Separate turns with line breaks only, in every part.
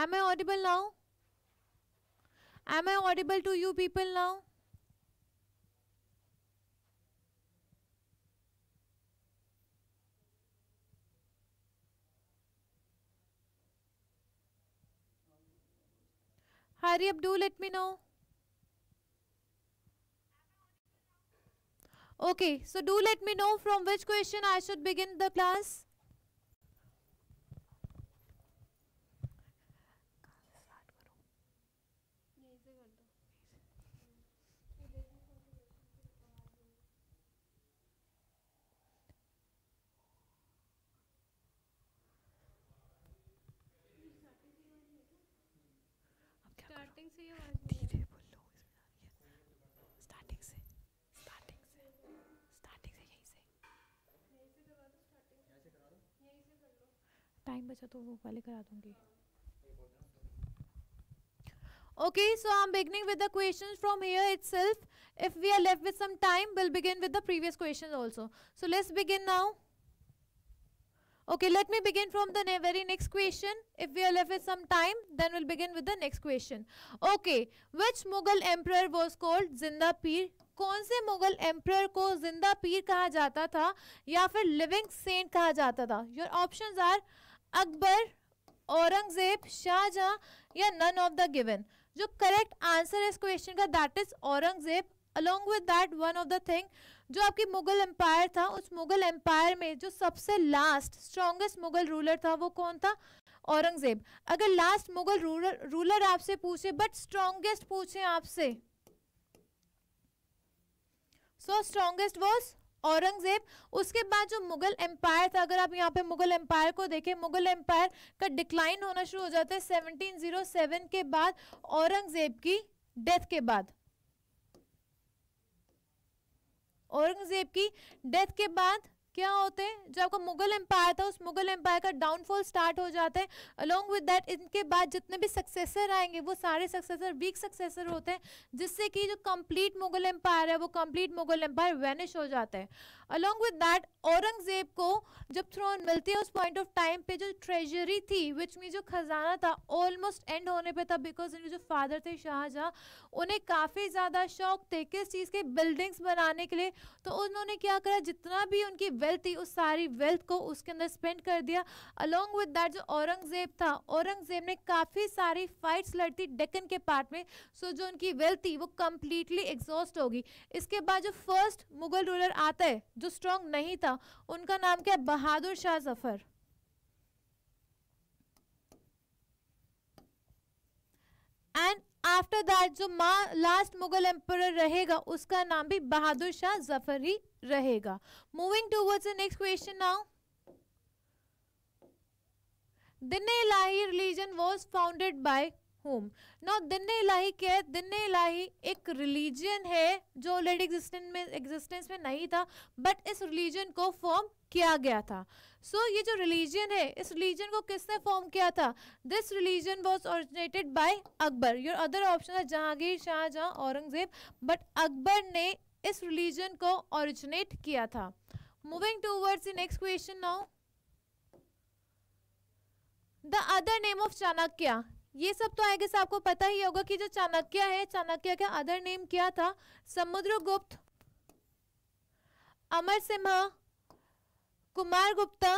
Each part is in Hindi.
Am I audible now? Am I audible to you people now? Hurry up, do let me know. Okay, so do let me know from which question I should begin the class. धीरे बोलो स्टार्टिंग से स्टार्टिंग से स्टार्टिंग से यहीं से टाइम बचा तो वो वाले करा दूंगी okay so i'm beginning with the questions from here itself if we are left with some time we'll begin with the previous questions also so let's begin now Okay, let me begin from the ne very next question. If we are left with some time, then we'll begin with the next question. Okay, which Mughal emperor was called Zinda Pir? कौन से मुगल एम्प्रयर को जिंदा पीर कहा जाता था या फिर लिविंग सेंट कहा जाता था your options are Akbar Aurangzeb Shahjahan या नन ऑफ द गिवन जो करेक्ट आंसर है इस क्वेश्चन का that is Aurangzeb along with that one of the thing जो आपकी मुगल एम्पायर था उस मुगल एम्पायर में जो सबसे लास्ट स्ट्रॉन्गेस्ट मुगल रूलर था वो कौन था औरंगजेब अगर लास्ट मुगल रूलर रूलर आपसे पूछे बट स्ट्रॉन्गेस्ट पूछे आपसे सो स्ट्रॉन्गेस्ट वॉज औरंगजेब उसके बाद जो मुगल एम्पायर था अगर आप यहाँ पे मुगल एम्पायर को देखें मुगल एम्पायर का डिक्लाइन होना शुरू हो जाता है 1707 के बाद औरंगजेब की डेथ के बाद औरंगजेब की डेथ के बाद क्या होते हैं जो आपका मुगल एम्पायर था उस मुगल एम्पायर का डाउनफॉल स्टार्ट हो जाता है अलोंग विद डैट इनके बाद जितने भी सक्सेसर आएंगे वो सारे सक्सेसर वीक सक्सेसर होते हैं जिससे कि जो कंप्लीट मुगल एम्पायर है वो कंप्लीट मुगल एम्पायर वैनिश हो जाता है अलॉन्ग विद दैट औरंगजेब को जब थ्रोन मिलती है उस पॉइंट ऑफ टाइम पे जो ट्रेजरी थी विच मीन जो खजाना था ऑलमोस्ट एंड होने पे था बिकॉज इनके जो फादर थे शाहजहाँ उन्हें काफ़ी ज़्यादा शौक थे किस चीज़ के बिल्डिंग्स बनाने के लिए तो उन्होंने क्या करा जितना भी उनकी वेल्थ थी उस सारी वेल्थ को उसके अंदर स्पेंड कर दिया अलॉन्ग विद दैट जो औरंगजेब था औरंगजेब ने काफ़ी सारी फाइट्स लड़ती डेकन के पार्ट में सो जो उनकी वेल्थ थी वो कम्प्लीटली एग्जॉस्ट होगी इसके बाद जो फर्स्ट मुगल रूलर आता है जो स्ट्रॉन्ग नहीं था उनका नाम क्या Bahadur Shah Zafar and after that जो माँ लास्ट मुगल एम्पर रहेगा उसका नाम भी बहादुर शाह जफर ही रहेगा moving towards the next question now Din Ilahi religion was founded by whom now Din Ilahi क्या है दिन इलाही एक रिलीजन है जो ऑलरेडी एग्जिस्टेंस में एग्जिस्टेंस में नहीं था बट इस रिलीजन को फॉर्म किया गया था सो so, ये जो रिलीजन है इस रिलीजन को किसने फॉर्म किया था this religion was originated by Akbar your other option है जहांगीर शाहजहां औरंगजेब बट अकबर ने इस रिलीजन को ऑरिजिनेट किया था moving towards in next question now the other name of Chanakya ये सब तो आएगा आपको पता ही होगा कि जो चाणक्य है चाणक्य का अदर नेम क्या था समुद्रगुप्त अमर सिम्हा कुमार गुप्ता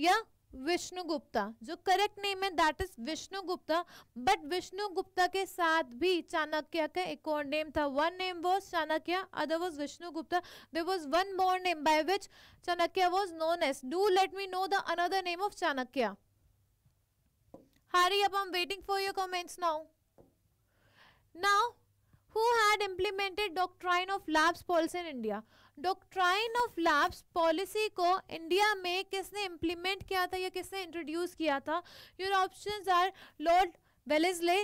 या विष्णु गुप्ता जो करेक्ट नेम है that is Vishnu Gupta but Vishnu Gupta के साथ भी चाणक्य का एक और नेम था one name was Chanakya other was Vishnu Gupta there was one more name by which Chanakya was known as do let me know the another name of Chanakya Hurry up, I'm waiting for your comments now. Now, who had implemented doctrine of labs policy in India? Doctrine of lapse policy को India में किसने implement किया था या किसने introduce किया था Your options are Lord Wellesley,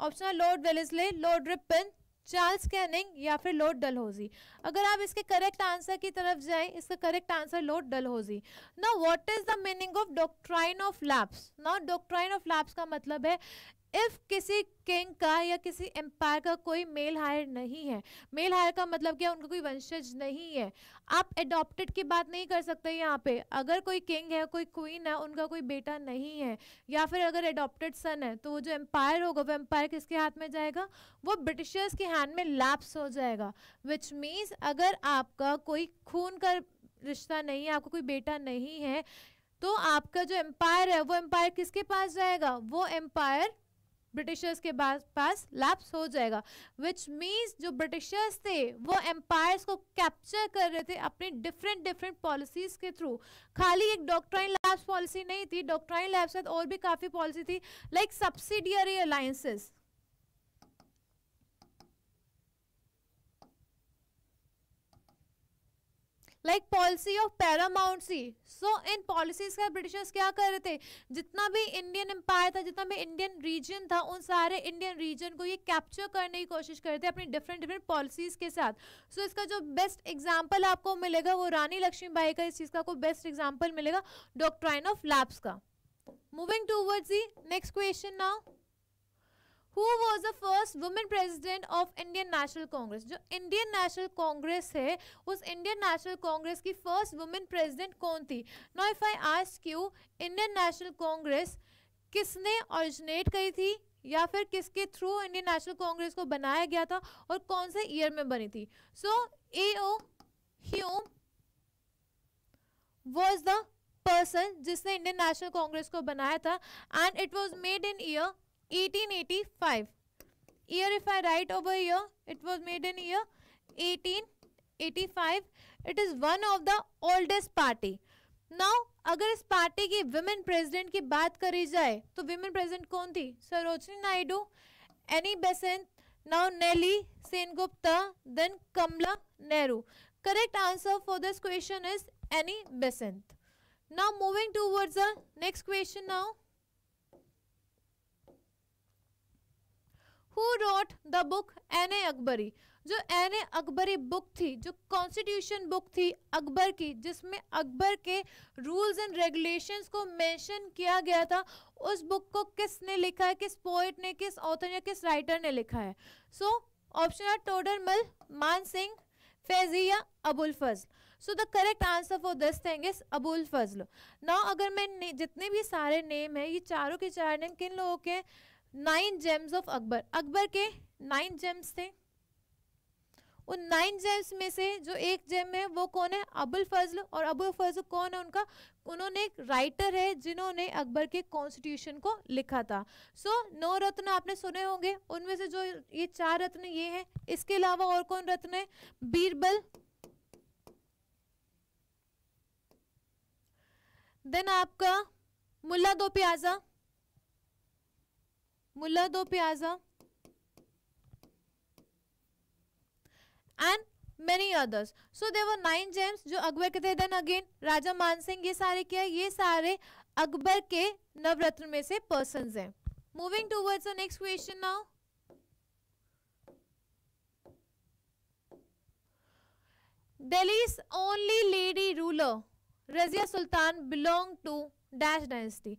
option are Lord Wellesley, Lord Ripon, Charles Canning या फिर लॉर्ड डलहौजी अगर आप इसके करेक्ट आंसर की तरफ जाए इसका करेक्ट आंसर लॉर्ड डलहौजी ना what is the meaning of doctrine of lapse ना डॉक्ट्राइन ऑफ लैप्स का मतलब है इफ किसी किंग का या किसी एम्पायर का कोई मेल हायर नहीं है मेल हायर का मतलब क्या उनका कोई वंशज नहीं है आप एडॉप्टेड की बात नहीं कर सकते यहाँ पे अगर कोई किंग है कोई क्वीन है उनका कोई बेटा नहीं है या फिर अगर एडॉप्टेड सन है तो वो जो एम्पायर होगा वो एम्पायर किसके हाथ में जाएगा वो ब्रिटिशर्स के हैंड में लैप्स हो जाएगा विच मीन्स अगर आपका कोई खून का रिश्ता नहीं है आपका कोई बेटा नहीं है तो आपका जो एम्पायर है वो एम्पायर किसके पास जाएगा वो एम्पायर ब्रिटिशर्स के पास लैप्स हो जाएगा विच मीन्स जो ब्रिटिशर्स थे वो एम्पायर्स को कैप्चर कर रहे थे अपने डिफरेंट डिफरेंट पॉलिसीज़ के थ्रू खाली एक डॉक्ट्राइन लैब्स पॉलिसी नहीं थी डॉक्ट्राइन लैब्स और भी काफ़ी पॉलिसी थी like subsidiary alliances like policy of paramountcy so in policies का ब्रिटिशर्स क्या कर रहे थे जितना भी इंडियन एम्पायर था जितना भी इंडियन रीजन था उन सारे इंडियन रीजन को ये कैप्चर करने की कोशिश कर रहे थे अपनी डिफरेंट डिफरेंट पॉलिसीज के साथ सो so, इसका जो बेस्ट एग्जाम्पल आपको मिलेगा वो रानी लक्ष्मीबाई का इस चीज़ का आपको बेस्ट एग्जाम्पल मिलेगा डॉक्ट्राइन ऑफ लैब्स का moving towards the next question now who was the first women president of Indian National Congress जो इंडियन नेशनल कांग्रेस है उस इंडियन नेशनल कांग्रेस की फर्स्ट वुमेन प्रेजिडेंट कौन थी no if I ask you Indian National Congress किसने ऑरिजिनेट करी थी या फिर किसके थ्रू इंडियन नेशनल कांग्रेस को बनाया गया था और कौन से ईयर में बनी थी so A O Hume was the person जिसने इंडियन नेशनल कांग्रेस को बनाया था and it was made in year 1885 year if i write over here it was made in year 1885 it is one of the oldest party now agar is party ki women president ki baat kari jaye to women president kon thi sarojini naidu annie besant now nelly sen gupta then kamla nehru correct answer for this question is annie besant now moving towards the next question now who wrote the book Ain e Akbari जो एन ए अकबरी बुक थी जो कॉन्स्टिट्यूशन बुक थी अकबर की जिसमें अकबर के रूल्स एंड रेगुलेशंस को मेंशन किया गया था उस बुक को किसने लिखा है किस पोइट ने किस ऑथर या किस राइटर ने लिखा है सो ऑप्शन आर टोडर मल मान सिंह फैजी या Abul Fazal so the correct answer for this thing is Abul Fazal now अगर मैं जितने भी सारे नेम हैं ये चारों के चार नेम किन लोगों के nine gems of Akbar Akbar के नाइन जेम्स थे उन नाइन जेम्स में से जो एक जेम है वो कौन है अबुल फजल और अबुल फजल कौन है उनका उन्होंने एक राइटर है जिन्होंने अकबर के कॉन्स्टिट्यूशन को लिखा था सो so, नौ रत्न आपने सुने होंगे उनमें से जो ये चार रत्न ये हैं इसके अलावा और कौन रत्न है बीरबल देन आपका मुल्ला Do Piyaza Mulla Do Piyaza and many others so they were nine gems जो अकबर के थे देन अगेन राजा मानसिंह ये सारे क्या ये सारे अकबर के नवरत्न में से पर्सन हैं moving towards the next question now Delhi's only lady ruler Razia Sultan belonged to Dash dynasty.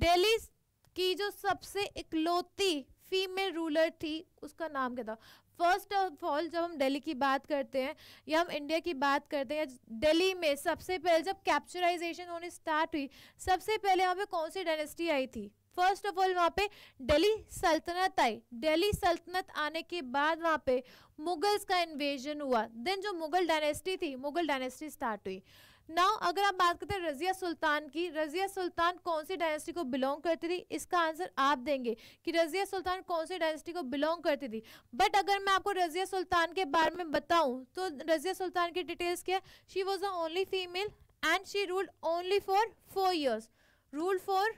Delhi's कि जो सबसे इकलौती फीमेल रूलर थी उसका नाम क्या था फर्स्ट ऑफ ऑल जब हम दिल्ली की बात करते हैं या हम इंडिया की बात करते हैं दिल्ली में सबसे पहले जब कैप्चराइजेशन होने स्टार्ट हुई सबसे पहले यहाँ पे कौन सी डायनेस्टी आई थी फर्स्ट ऑफ ऑल वहाँ पे दिल्ली सल्तनत आई दिल्ली सल्तनत आने के बाद वहाँ पे मुगल्स का इन्वेजन हुआ देन जो मुगल डायनेस्टी थी मुगल डायनेस्टी स्टार्ट हुई नाउ अगर आप बात करते हैं रजिया सुल्तान की रजिया सुल्तान कौन सी डायनेस्टी को बिलोंग करती थी इसका आंसर आप देंगे कि रजिया सुल्तान कौन सी डायनेस्टी को बिलोंग करती थी बट अगर मैं आपको रजिया सुल्तान के बारे में बताऊं तो रजिया सुल्तान की डिटेल्स क्या she was a only female and she ruled only for four years rule for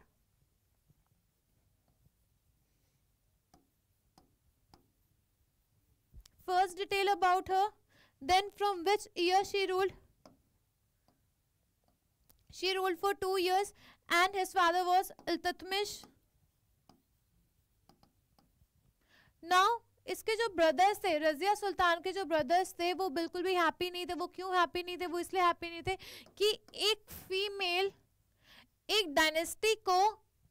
first detail about her then from which year she ruled She ruled for two years and his father was Iltutmish. Now इसके जो ब्रदर्स थे रजिया सुल्तान के जो ब्रदर्स थे वो बिल्कुल भी हैप्पी नहीं थे वो क्यों हैप्पी नहीं थे वो इसलिए हैप्पी नहीं थे कि एक फीमेल एक डायनेस्टी को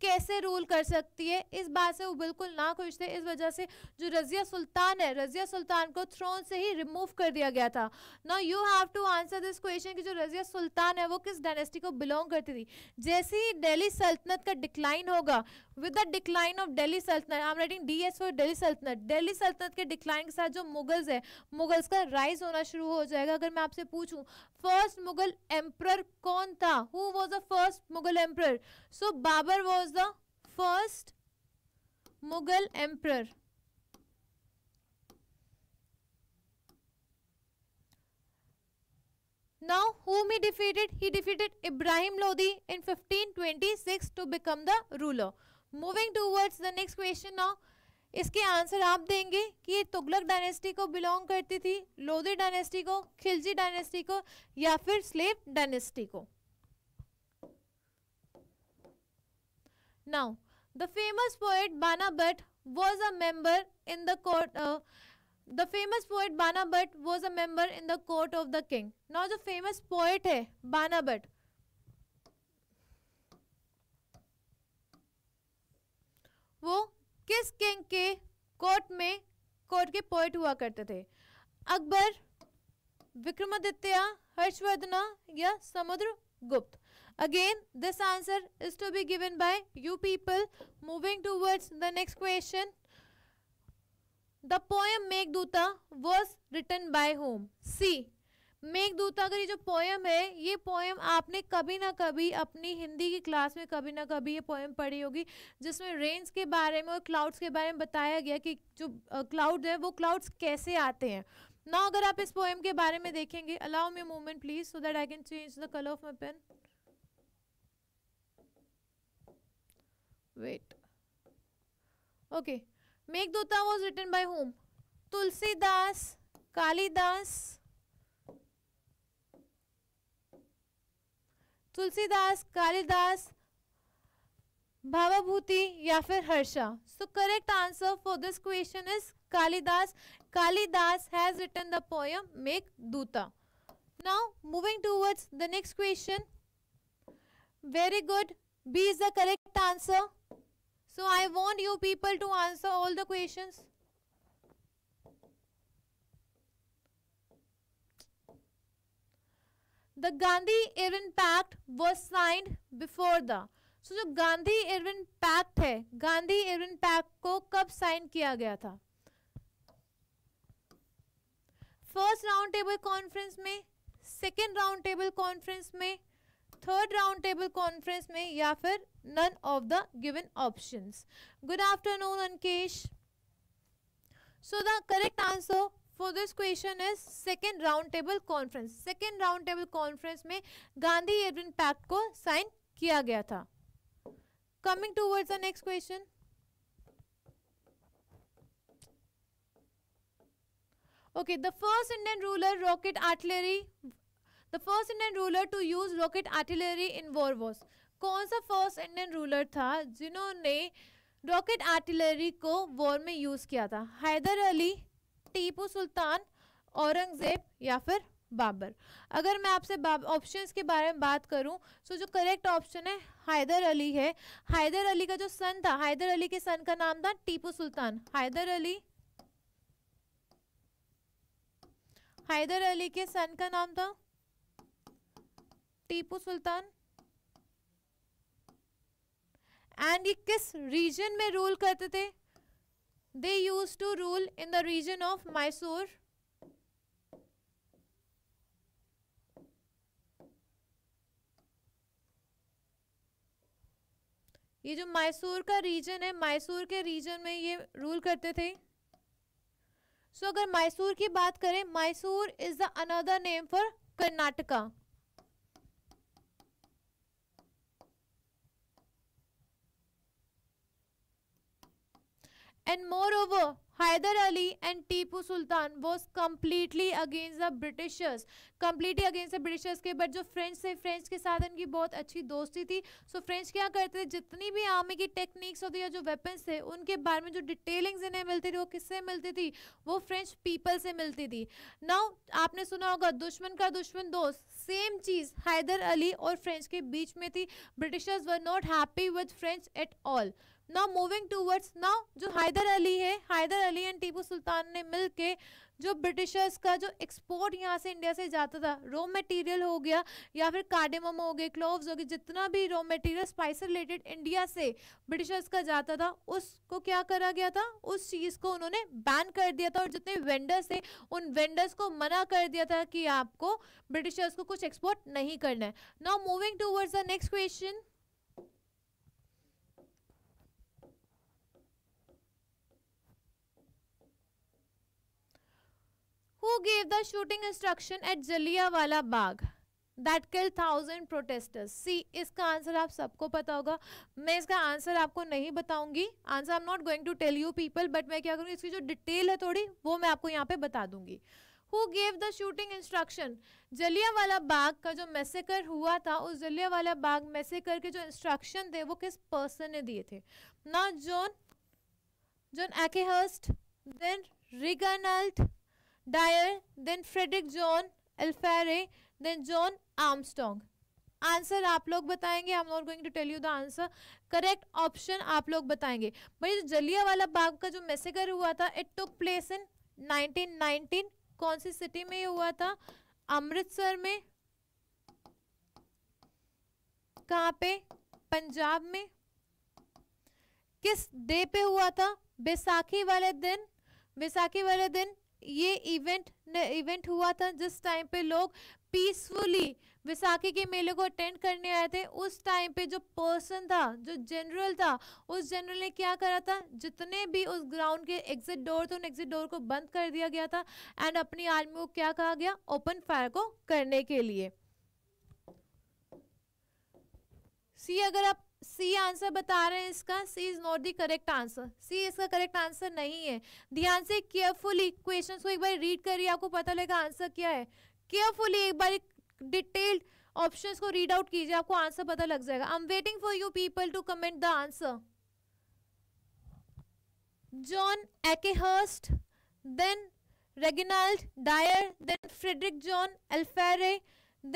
कैसे रूल कर सकती है इस बात से वो बिल्कुल ना खुश थे इस वजह से जो रजिया सुल्तान है रजिया सुल्तान को थ्रोन से ही रिमूव कर दिया गया था ना you have to answer this question कि जो रजिया सुल्तान है वो किस डायनेस्टी को बिलोंग करती थी जैसे ही दिल्ली सल्तनत का डिक्लाइन होगा with the decline of Delhi sultanate I am writing D S for Delhi sultanate Delhi सल्तनत के डिक्लाइन के साथ जो मुगल्स है मुगल्स का राइज होना शुरू हो जाएगा अगर मैं आपसे पूछूँ फर्स्ट मुगल एम्प्रर कौन था who was the first Mughal emperor so Babur was the first Mughal emperor Now, whom he defeated? He defeated Ibrahim Lodi in 1526 to become the ruler. Moving towards the next question now. इसके आंसर आप देंगे कि ये तुगलक डायनेस्टी को बिलोंग करती थी लोदी डायनेस्टी को खिलजी डायनेस्टी को या फिर स्लेव डायनेस्टी को now the famous poet Bana Bhatta was a member in the court the famous poet Bana Bhatt was a member in the court of the king now जो फेमस पोएट है बाना बट वो किस किंग के कोर्ट में कोर्ट के पोइट हुआ करते थे अकबर विक्रमादित्य हर्षवर्धना या Samudra Gupta again this answer is to be given by you people moving towards the next question the poem Megh Duta was written by whom see Meghaduta की जो पोएम है ये पोएम आपने कभी ना कभी अपनी हिंदी की क्लास में कभी ना कभी ये पोएम पढ़ी होगी जिसमें रेंज के बारे में और क्लाउड्स के बारे में बताया गया कि जो क्लाउड है वो क्लाउड्स कैसे आते हैं ना अगर आप इस पोएम के बारे में देखेंगे allow me moment please so that I can change the colour of my pen wait okay Meghaduta was written by whom Tulsidas Kalidas Tulsidas Kalidas Bhavabhuti या फिर Harsha so correct answer for this question is Kalidas Kalidas has written the poem Megh Duta now moving towards the next question very good B is the correct answer so I want you people to answer all the question the Gandhi Irwin pact was signed before the so जो गांधी इरविन पैक्ट है गांधी इरविन पैक्ट को कब साइन किया गया था फर्स्ट राउंड टेबल कॉन्फ्रेंस में सेकेंड राउंड टेबल कॉन्फ्रेंस में थर्ड राउंड टेबल कॉन्फ्रेंस में या फिर none of the given options good afternoon Ankesh so the correct answer for this question is second round table conference second round table conference में गांधी एडविन पैक्ट को साइन किया गया था coming towards the next question okay the first Indian ruler rocket artillery the first Indian ruler to use rocket artillery in war wars कौन सा फर्स्ट इंडियन रूलर था जिन्होंने रॉकेट आर्टिलरी को वॉर में यूज़ किया था हैदर अली टीपू सुल्तान औरंगजेब या फिर बाबर अगर मैं आपसे ऑप्शंस के बारे में बात करूं तो जो करेक्ट ऑप्शन है हैदर अली है हैदर अली का जो सन था हैदर अली के सन का नाम था टीपू सुल्तान हैदर अली हैदर अली के सन का नाम था टीपू सुल्तान एंड ये किस रीजन में रूल करते थे they used to rule in the region of Mysore. ये जो मैसूर का रीजन है मैसूर के रीजन में ये रूल करते थे सो so, अगर मैसूर की बात करें Mysore is the another name for Karnataka and more over Hyder Ali and Tipu Sultan was completely against the Britishers completely against the Britishers के बट जो फ्रेंच थे फ्रेंच के साथ इनकी बहुत अच्छी दोस्ती थी सो so, फ्रेंच क्या करते थे जितनी भी आर्मी की टेक्निक्स होती या जो वेपन्स थे उनके बारे में जो डिटेलिंग्स इन्हें मिलती थी वो किससे मिलती थी वो फ्रेंच पीपल से मिलती थी नाउ आपने सुना होगा दुश्मन का दुश्मन दोस्त सेम चीज़ हैदर अली और फ्रेंच के बीच में थी Britishers were not happy with French at all now moving towards now जो हैदर अली है हैदर अली एंड टीपू सुल्तान ने मिल के जो ब्रिटिशर्स का जो एक्सपोर्ट यहाँ से इंडिया से जाता था रॉ मटेरियल हो गया या फिर कार्डेमम हो गए क्लोव्स हो गए जितना भी raw material spice related India से ब्रिटिशर्स का जाता था उसको क्या करा गया था उस चीज़ को उन्होंने बैन कर दिया था और जितने वेंडर्स थे उन वेंडर्स को मना कर दिया था कि आपको ब्रिटिशर्स को कुछ एक्सपोर्ट नहीं करना है now moving towards the next question who gave the shooting instruction at Jallianwala Bagh that killed thousand protesters. See, इसका आंसर आप सबको पता होगा मैं इसका आंसर आपको नहीं बताऊंगी answer I am not going to tell you people but मैं क्या करूँगी इसकी जो डिटेल है थोड़ी वो मैं आपको यहाँ पे बता दूंगी who gave the shooting instruction Jallianwala Bagh का जो मैसेकर हुआ था उस जलियावाला बाग मैसेकर के जो इंस्ट्रक्शन थे वो किस पर्सन ने दिए थे ना John John Akehurst then Reginald Dyer, then Frederick John Alfare, then John Armstrong. Answer आप लोग बताएंगे I am not going to tell you the answer correct option आप लोग बताएंगे भाई जो जलिया वाला बाग का जो मैसेकर हुआ था इट टुक प्लेस इन 1919 कौन सी सिटी में ये हुआ था अमृतसर में कहां पे पंजाब में किस डे पे हुआ था बैसाखी वाले दिन बैसाखी वाले दिन ये इवेंट इवेंट हुआ था जिस टाइम पे लोग पीसफुली विसाखी के मेले को अटेंड करने आए थे उस टाइम पे जो पर्सन था जो जनरल था उस जनरल ने क्या करा था जितने भी उस ग्राउंड के एग्जिट डोर थे उन एग्जिट डोर को बंद कर दिया गया था एंड अपनी आर्मी को क्या कहा गया ओपन फायर को करने के लिए सी अगर आप सी आंसर बता रहे हैं इसका C is not the correct answer C इसका करेक्ट आंसर नहीं है ध्यान से केयरफुली क्वेश्चन को एक बार रीड करिए आपको पता लगेगा आंसर क्या है केयरफुली एक बार डिटेल्ड ऑप्शंस को रीड आउट कीजिए आपको आंसर पता लग जाएगा I am waiting for you people to comment the answer John Akehurst then Reginald Dyer then Frederick John Alfare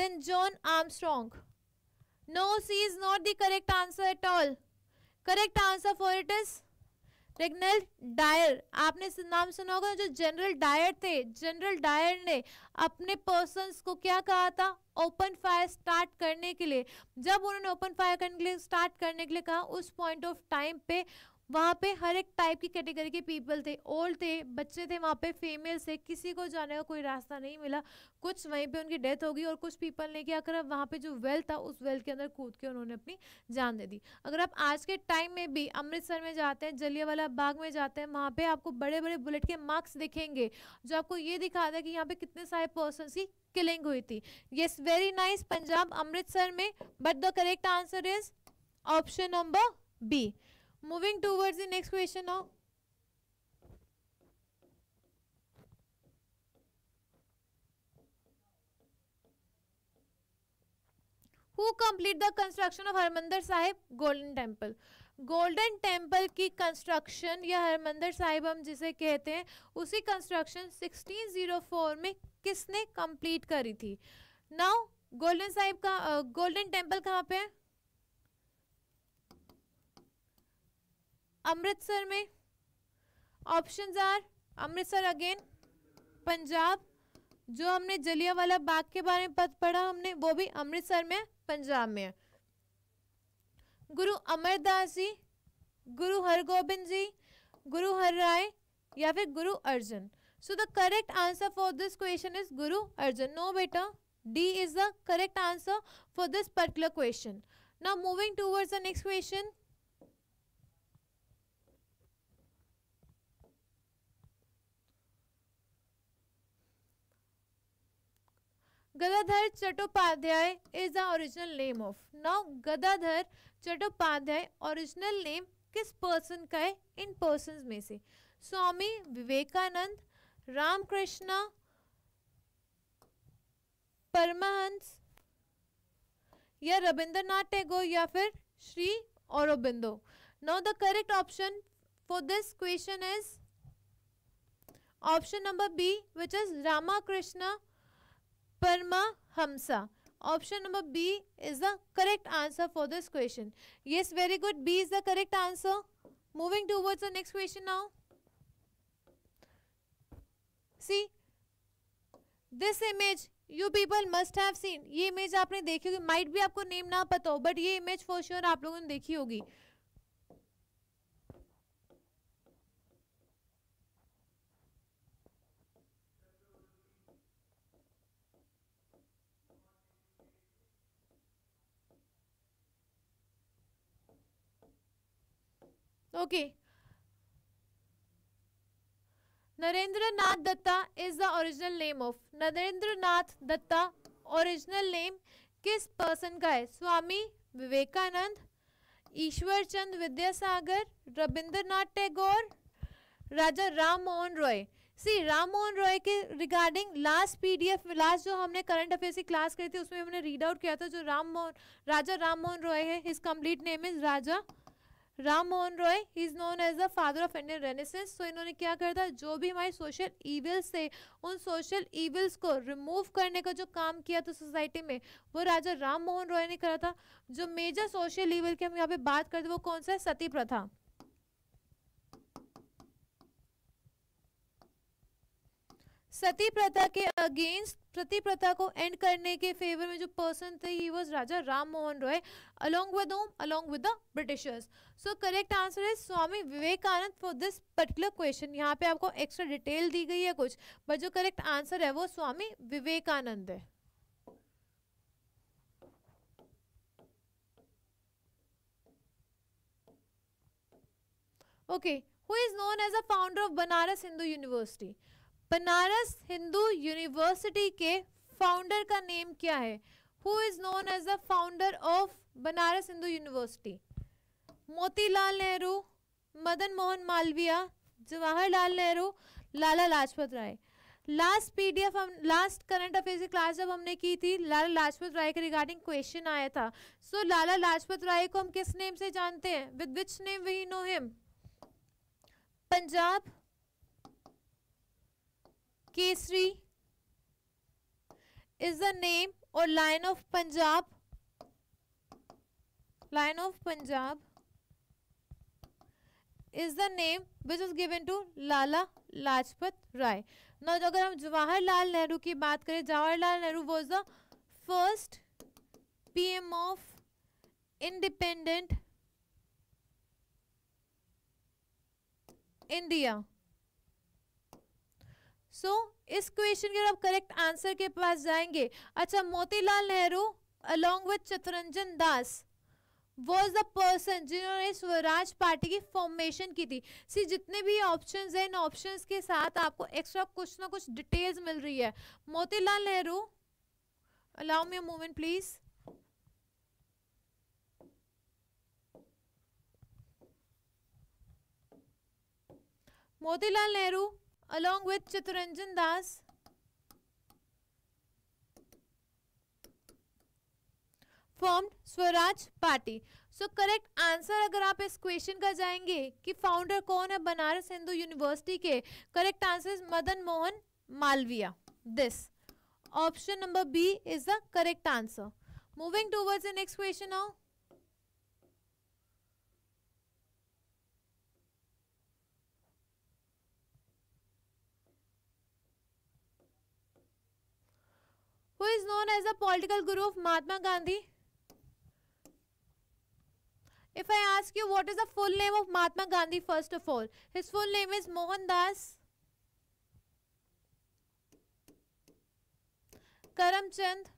then John Armstrong No, C is not the correct answer at all. Correct answer for it is Reginald Dyer. आपने नाम सुना होगा जो General Dyer थे General Dyer ने अपने persons को क्या कहा था ओपन फायर स्टार्ट करने के लिए जब उन्होंने ओपन फायर करने के लिए स्टार्ट करने के लिए कहा उस पॉइंट ऑफ टाइम पे वहाँ पे हर एक टाइप की कैटेगरी के पीपल थे ओल्ड थे बच्चे थे वहाँ पे फीमेल थे किसी को जाने का कोई रास्ता नहीं मिला कुछ वहीं पे उनकी डेथ होगी और कुछ पीपल ने क्या करा वहाँ पे जो वेल्थ था उस वेल्थ के अंदर कूद के उन्होंने अपनी जान दे दी अगर आप आज के टाइम में भी अमृतसर में जाते हैं जलिया बाग में जाते हैं वहाँ पर आपको बड़े बड़े बुलेट के मार्क्स दिखेंगे जो आपको ये दिखा दें कि यहाँ पे कितने सारे पर्सन की किलिंग हुई थी yes very nice Punjab Amritsar में but the correct answer is option number B moving towards the next question now who complete the construction of harmandir sahib golden temple golden temple की कंस्ट्रक्शन या हरमंदर साहिब हम जिसे कहते हैं उसी कंस्ट्रक्शन 1604 में किसने कंप्लीट करी थी नाउ गोल्डन साहिब का गोल्डन टेम्पल कहाँ पे है अमृतसर में option are Amritsar again Punjab जो हमने जलिया वाला बाग के बारे में पढ़ा हमने वो भी अमृतसर में पंजाब में है गुरु अमरदास जी गुरु हरगोबिंद जी गुरु हर राय या फिर Guru Arjun so the correct answer for this question is Guru Arjun no बेटा D is the correct answer for this particular question now moving towards the next question Gadadhar Chattopadhyay is the original name of now Gadadhar Chattopadhyay original name किस पर्सन का है इन पर्सन में से स्वामी विवेकानंद रामकृष्ण परमहंस या रविंद्रनाथ टैगोर या फिर Sri Aurobindo now the correct option for this question is option number B which is Krishna Paramahamsa option number B is the correct answer for this question yes very good B is the correct answer moving towards next question now see this image you people must have seen ये इमेज आपने देखी होगी माइट भी आपको नेम ना पता हो बट ये इमेज फॉर श्योर आप लोगों ने देखी होगी Narendra Nath Datta is the original name of Narendra Nath Datta original name किस पर्सन का है स्वामी विवेकानंद ईश्वर चंद विद्यासागर रविंद्रनाथ टैगोर राजा राम मोहन रॉय सी राम मोहन रॉय के रिगार्डिंग लास्ट पीडीएफ लास्ट जो हमने करंट अफेयर्स की क्लास करी थी उसमें हमने रीड आउट किया था जो राम मोहन राजा राम मोहन रॉय है his complete name is Raja Ram Mohan Roy is known as the father of Indian renaissance तो इन्होंने क्या कर था जो भी हमारे सोशल ईविल्स थे उन सोशल ईविल्स को रिमूव करने का जो काम किया था सोसाइटी में वो राजा राम मोहन रॉय ने करा था जो मेजर सोशल ईविल की हम यहाँ पे बात करते वो कौन सा है सती प्रथा सती प्रथा के अगेंस्ट सती प्रथा को एंड करने के फेवर में जो पर्सन थे he was Raja Ram Mohan Roy along with um along with the Britishers so correct answer है Swami Vivekananda for this particular question यहाँ पे आपको एक्स्ट्रा डिटेल दी गई है कुछ बट जो करेक्ट आंसर है वो स्वामी विवेकानंद है okay who is known as a founder of Banaras Hindu University Banaras Hindu University के फाउंडर का नेम क्या है who is known as the founder of Banaras Hindu University Motilal Nehru Madan Mohan Malaviya Jawaharlal Nehru Lala Lajpat Rai last PDF हम लास्ट करंट अफेयर्स की क्लास जब हमने की थी लाला लाजपत राय के रिगार्डिंग क्वेश्चन आया था सो so, लाला लाजपत राय को हम किस नेम से जानते हैं with which name we know him Punjab Kesari is the name और lion of Punjab lion of Punjab is the name which is given to Lala Lajpat Rai ना अगर हम जवाहरलाल नेहरू की बात करें Jawaharlal Nehru was the first P M of independent India so इस क्वेश्चन के आप करेक्ट आंसर के पास जाएंगे अच्छा Motilal Nehru along with Chittaranjan Das was the person जिन्होंने स्वराज पार्टी की फॉर्मेशन की थी सी जितने भी ऑप्शन हैं इन ऑप्शन के साथ आपको एक्स्ट्रा कुछ ना कुछ डिटेल्स मिल रही है Motilal Nehru allow me moment please Motilal Nehru along with Chitranjan Das. Formed Swaraj Party so correct answer अगर आप इस क्वेश्चन का जाएंगे कि फाउंडर कौन है बनारस हिंदू यूनिवर्सिटी के correct answer is Madan Mohan Malaviya this option number B is the correct answer moving towards the next question now who is known as the political guru of Mahatma Gandhi? If I ask you what is the full name of Mahatma Gandhi first of all, his full name is Mohandas Karamchand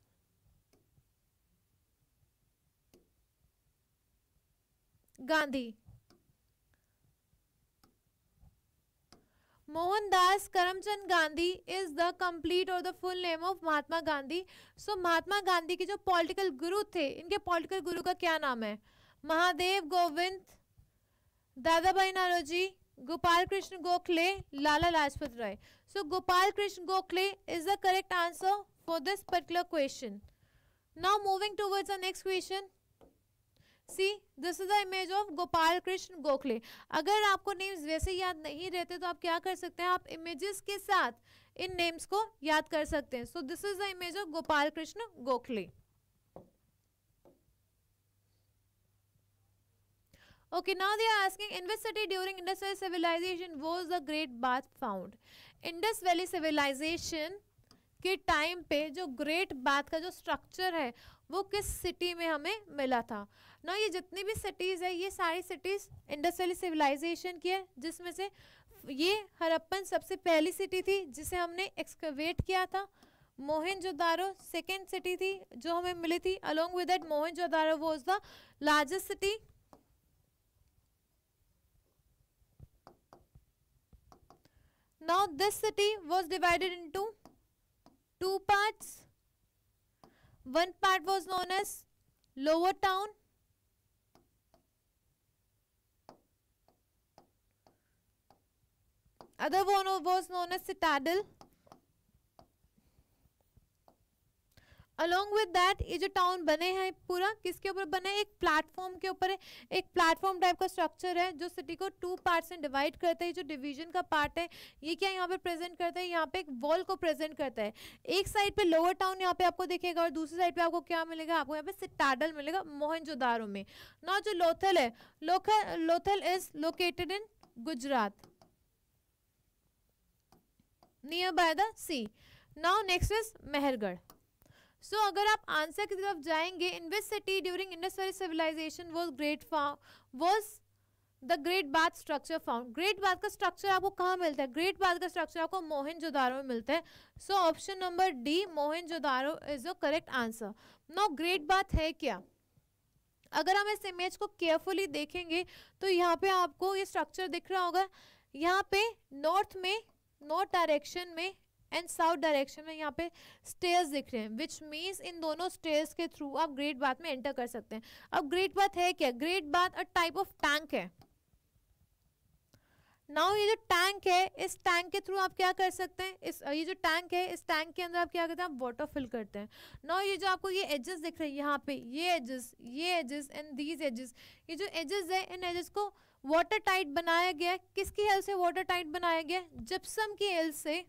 Gandhi. Mohandas Karamchand Gandhi is the complete और the full name of Mahatma Gandhi so Mahatma Gandhi के जो पॉलिटिकल गुरु थे इनके पॉलिटिकल गुरु का क्या नाम है Mahadev Govind Dadabhai Naoroji Gopal Krishna Gokhale Lala Lajpat Rai so Gopal Krishna Gokhale is the correct answer for this particular question now moving towards the next question see this is the image of Gopal Krishna Gokhale अगर आपको नेम्स वैसे याद नहीं रहते तो आप क्या कर सकते हैं आप इमेजेस के साथ इन नेम्स को याद कर सकते हैं so this is the image of Gopal Krishna Gokhale okay now they are asking in which city during Indus Valley civilization was the great bath found? Indus Valley civilization के टाइम पे जो ग्रेट बाथ का जो स्ट्रक्चर है वो किस सिटी में हमें मिला था ना ये जितनी भी सिटीज़ है ये सारी सिटीज़ इंडस्ट्रियल सिविलाइजेशन की है जिसमें से ये हरप्पन सबसे पहली सिटी थी जिसे हमने एक्सकवेट किया था जोदारो सेकेंड सिटी थी जो हमें मिली थी along with that Mohenjodaro was the largest city now this city was divided into two parts one part was known as lower town other one was known as citadel along with that ये जो टाउन बने हैं पूरा किसके ऊपर बना है एक प्लेटफॉर्म के ऊपर एक प्लेटफॉर्म टाइप का स्ट्रक्चर है जो सिटी को टू पार्ट्स में डिवाइड करता है जो डिवीजन का पार्ट है ये क्या यहाँ पे प्रेजेंट करता है यहाँ पे एक वॉल को प्रेजेंट करता है एक साइड पे लोअर टाउन यहाँ पे आपको दिखेगा और दूसरी साइड पे आपको क्या मिलेगा आपको यहाँ पे सिटाडल मिलेगा मोहनजोदारो में ना जो लोथल है Lothal is located in Gujarat near by the sea now next is Mehrgarh so अगर आप आंसर की तरफ जाएंगे in which city during Indus Valley civilization was great was the great bath structure found great bath का स्ट्रक्चर आपको कहाँ मिलता है ग्रेट बाथ का स्ट्रक्चर आपको मोहन जोदारो में मिलता है so option number D Mohenjodaro is the correct answer no great bath है क्या अगर हम इस इमेज को केयरफुली देखेंगे तो यहाँ पे आपको ये स्ट्रक्चर दिख रहा होगा यहाँ पे नॉर्थ में नॉर्थ डायरेक्शन में एंड साउथ डायरेक्शन में यहाँ पे स्टेयर्स दिख रहे हैं विच मीन्स इन दोनों स्टेयर्स के थ्रू आप ग्रेट बाथ में एंटर कर सकते हैं अब ग्रेट बाथ है क्या great bath a type of tank है नाउ ये जो टैंक है इस टैंक के थ्रू आप क्या कर सकते हैं इस ये जो टैंक है इस टैंक के अंदर आप क्या करते हैं आप वाटर फिल करते हैं नाउ ये जो आपको ये एजेस दिख रहे हैं यहाँ पे ये एजेस ये एजेस एंड दीज एजेस ये जो एजेस है इन एजेस को वाटर टाइट बनाया गया किसकी हेल्प से वाटर टाइट बनाया गया जिप्सम की हेल्प से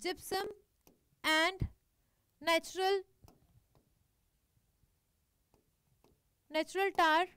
gypsum and natural natural tar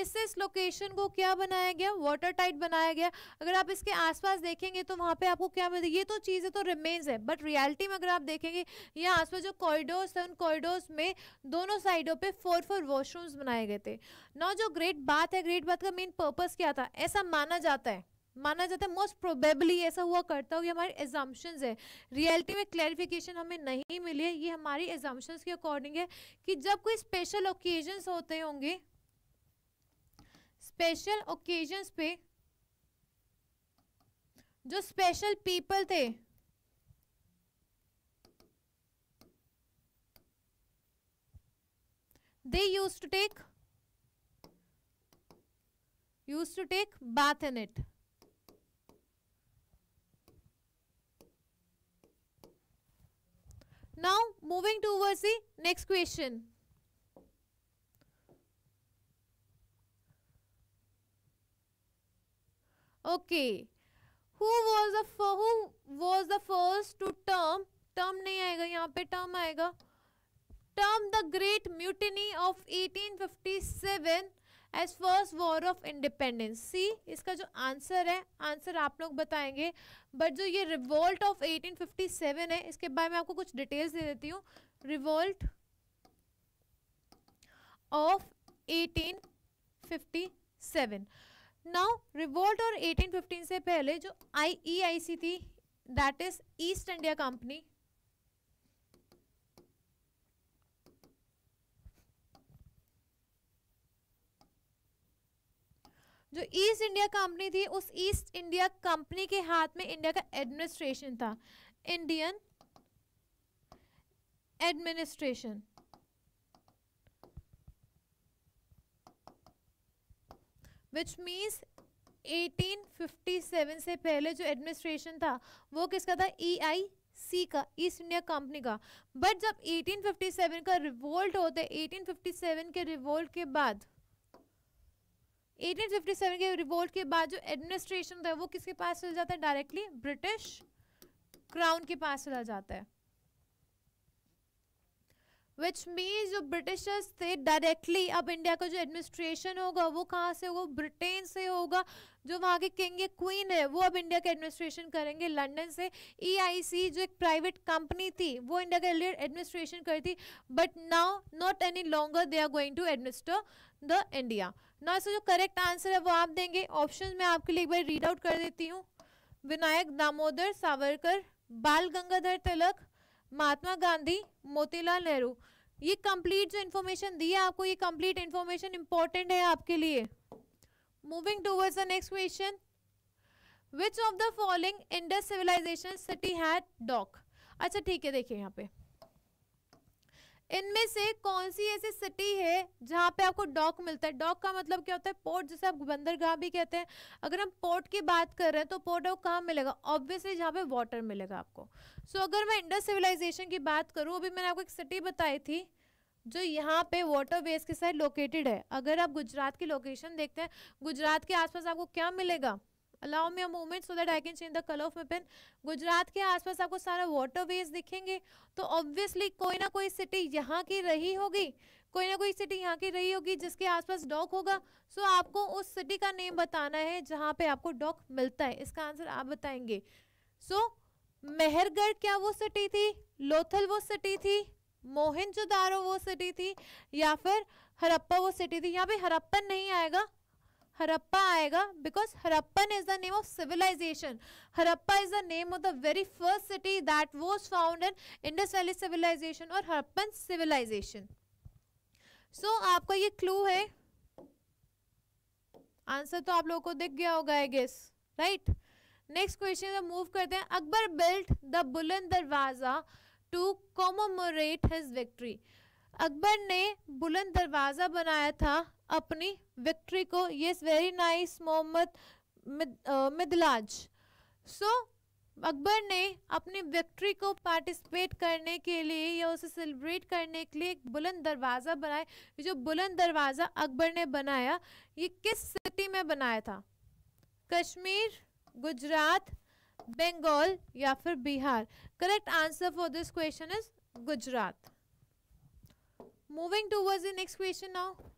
इससे इस लोकेशन को क्या बनाया गया वाटर टाइट बनाया गया अगर आप इसके आसपास देखेंगे तो वहाँ पे आपको क्या मिलता है ये तो चीज़ें तो रिमेन्स है बट रियलिटी में अगर आप देखेंगे यहाँ आसपास जो कॉरिडोर्स थे उन कॉरिडोर्स में दोनों साइडों पे फोर फोर वॉशरूम्स बनाए गए थे नौ जो ग्रेट बात है ग्रेट बात का मेन पर्पज़ क्या था ऐसा माना जाता है माना जाता है मोस्ट प्रोबेबली ऐसा हुआ करता हो ये हमारे एग्जाम्पन्स है रियलिटी में क्लैरिफिकेशन हमें नहीं मिली है ये हमारी एग्जाम्पन्स के अकॉर्डिंग है कि जब कोई स्पेशल ओकेजन्स होते होंगे स्पेशल ओकेजन्स पे जो स्पेशल पीपल थे they use to take use to take bath in it now moving towards the next question okay who was the who was the first to term term नहीं आएगा यहाँ पे टर्म आएगा term the great mutiny of 1857 as first war of independence see इसका जो आंसर है आंसर आप लोग बताएंगे बट जो ये रिवोल्ट ऑफ 1857 है इसके बारे में आपको कुछ डिटेल्स दे देती हूँ रिवोल्ट ऑफ 1857 नाउ रिवोल्ट और 1815 से पहले जो आई ई आई सी थी that is East India Company जो ईस्ट इंडिया कंपनी थी उस ईस्ट इंडिया कंपनी के हाथ में इंडिया का एडमिनिस्ट्रेशन था इंडियन एडमिनिस्ट्रेशन विच मीन्स 1857 से पहले जो एडमिनिस्ट्रेशन था वो किसका था ई e सी का ईस्ट इंडिया कंपनी का बट जब 1857 का रिवोल्ट होता है 1857 के रिवोल्ट के बाद 1857 के रिवोल्ट के बाद जो एडमिनिस्ट्रेशन था वो किसके पास चला जाता है डायरेक्टली ब्रिटिश क्राउन के पास चला जाता है विच मीन्स जो ब्रिटिशर्स थे डायरेक्टली अब इंडिया का जो एडमिनिस्ट्रेशन होगा वो कहाँ से होगा ब्रिटेन से होगा जो वहाँ के किंग या क्वीन है वो अब इंडिया का एडमिनिस्ट्रेशन करेंगे लंदन से ई e जो एक प्राइवेट कंपनी थी वो इंडिया का एडमिनिस्ट्रेशन करती but now not any longer they are going to administer the India ना इसका जो करेक्ट आंसर है वो आप देंगे ऑप्शन में आपके लिए एक बार रीड आउट कर देती हूँ विनायक दामोदर सावरकर बाल गंगाधर तिलक महात्मा गांधी मोतीलाल नेहरू ये कंप्लीट जो इन्फॉर्मेशन दी है आपको ये कंप्लीट इन्फॉर्मेशन इंपॉर्टेंट है आपके लिए moving towards the next question which of the following Indus civilization city had dock अच्छा ठीक है देखिए यहाँ पे इनमें से कौन सी ऐसी सिटी है जहाँ पे आपको डॉक मिलता है डॉक का मतलब क्या होता है पोर्ट जैसे आप बंदरगाह भी कहते हैं अगर हम पोर्ट की बात कर रहे हैं तो पोर्ट आपको कहाँ मिलेगा ऑब्वियसली जहाँ पे वाटर मिलेगा आपको सो so, अगर मैं इंडस सिविलाइजेशन की बात करूँ अभी मैंने आपको एक सिटी बताई थी जो यहाँ पे वाटर बेस के साथ लोकेटेड है अगर आप गुजरात की लोकेशन देखते हैं गुजरात के आसपास आपको क्या मिलेगा allow me a moment so that I can change the colour of my pen Gujarat के आसपास आपको सारा वाटर वेज दिखेंगे तो ऑब्वियसली कोई ना कोई सिटी यहाँ की रही होगी कोई ना कोई सिटी यहाँ की रही होगी जिसके आसपास डॉक होगा सो so आपको उस सिटी का नेम बताना है जहाँ पे आपको डॉक मिलता है इसका आंसर आप बताएंगे सो so, मेहरगढ़ क्या वो सिटी थी लोथल वो सिटी थी मोहन वो सिटी थी या फिर हरप्पा वो सिटी थी यहाँ पे हरप्पन नहीं आएगा हरप्पा आएगा because Harappan is the name of civilization Harappa is the name of the very first city that was found in Indus Valley civilization और हरप्पन सिविलाइजेशन सो आपका ये क्लू है आंसर तो आप लोगों को दिख गया होगा I guess right next question move करते हैं Akbar built the Buland Darwaza to commemorate his victory Akbar ने बुलंद दरवाज़ा बनाया था अपनी विक्ट्री को ये very nice Mohammed Midlaj so Akbar ने अपनी विक्ट्री को पार्टिसिपेट करने के लिए या उसे सेलिब्रेट करने के लिए एक बुलंद दरवाज़ा बनाया जो बुलंद दरवाज़ा अकबर ने बनाया ये किस सिटी में बनाया था कश्मीर गुजरात बंगाल या फिर Bihar correct answer for this question is Gujarat moving towards the next question now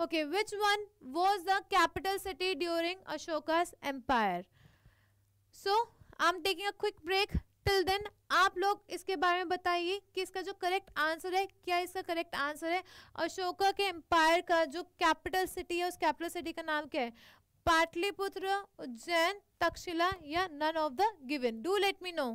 which one was the capital city during Ashoka's empire so I am taking a quick break till then आप लोग इसके बारे में बताइए कि इसका जो करेक्ट आंसर है क्या इसका करेक्ट आंसर है अशोका के एम्पायर का जो कैपिटल सिटी है उस कैपिटल सिटी का नाम क्या है पाटलिपुत्र उज्जैन तक्षशिला या none of the given do let me know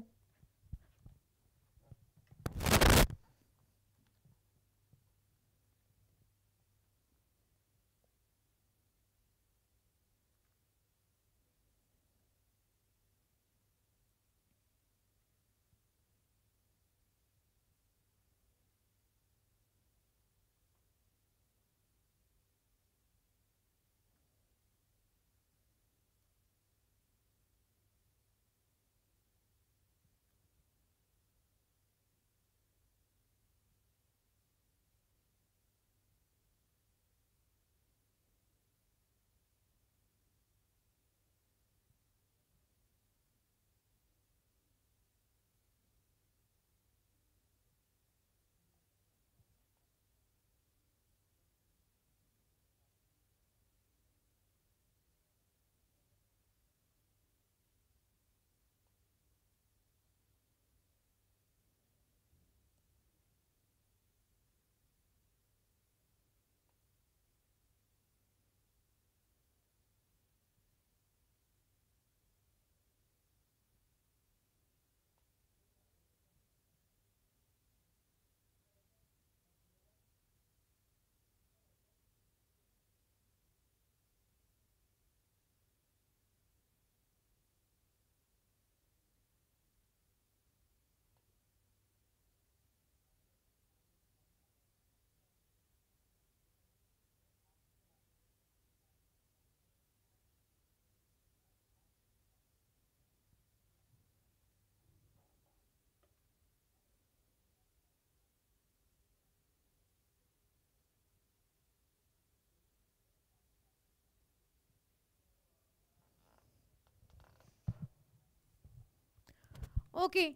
okay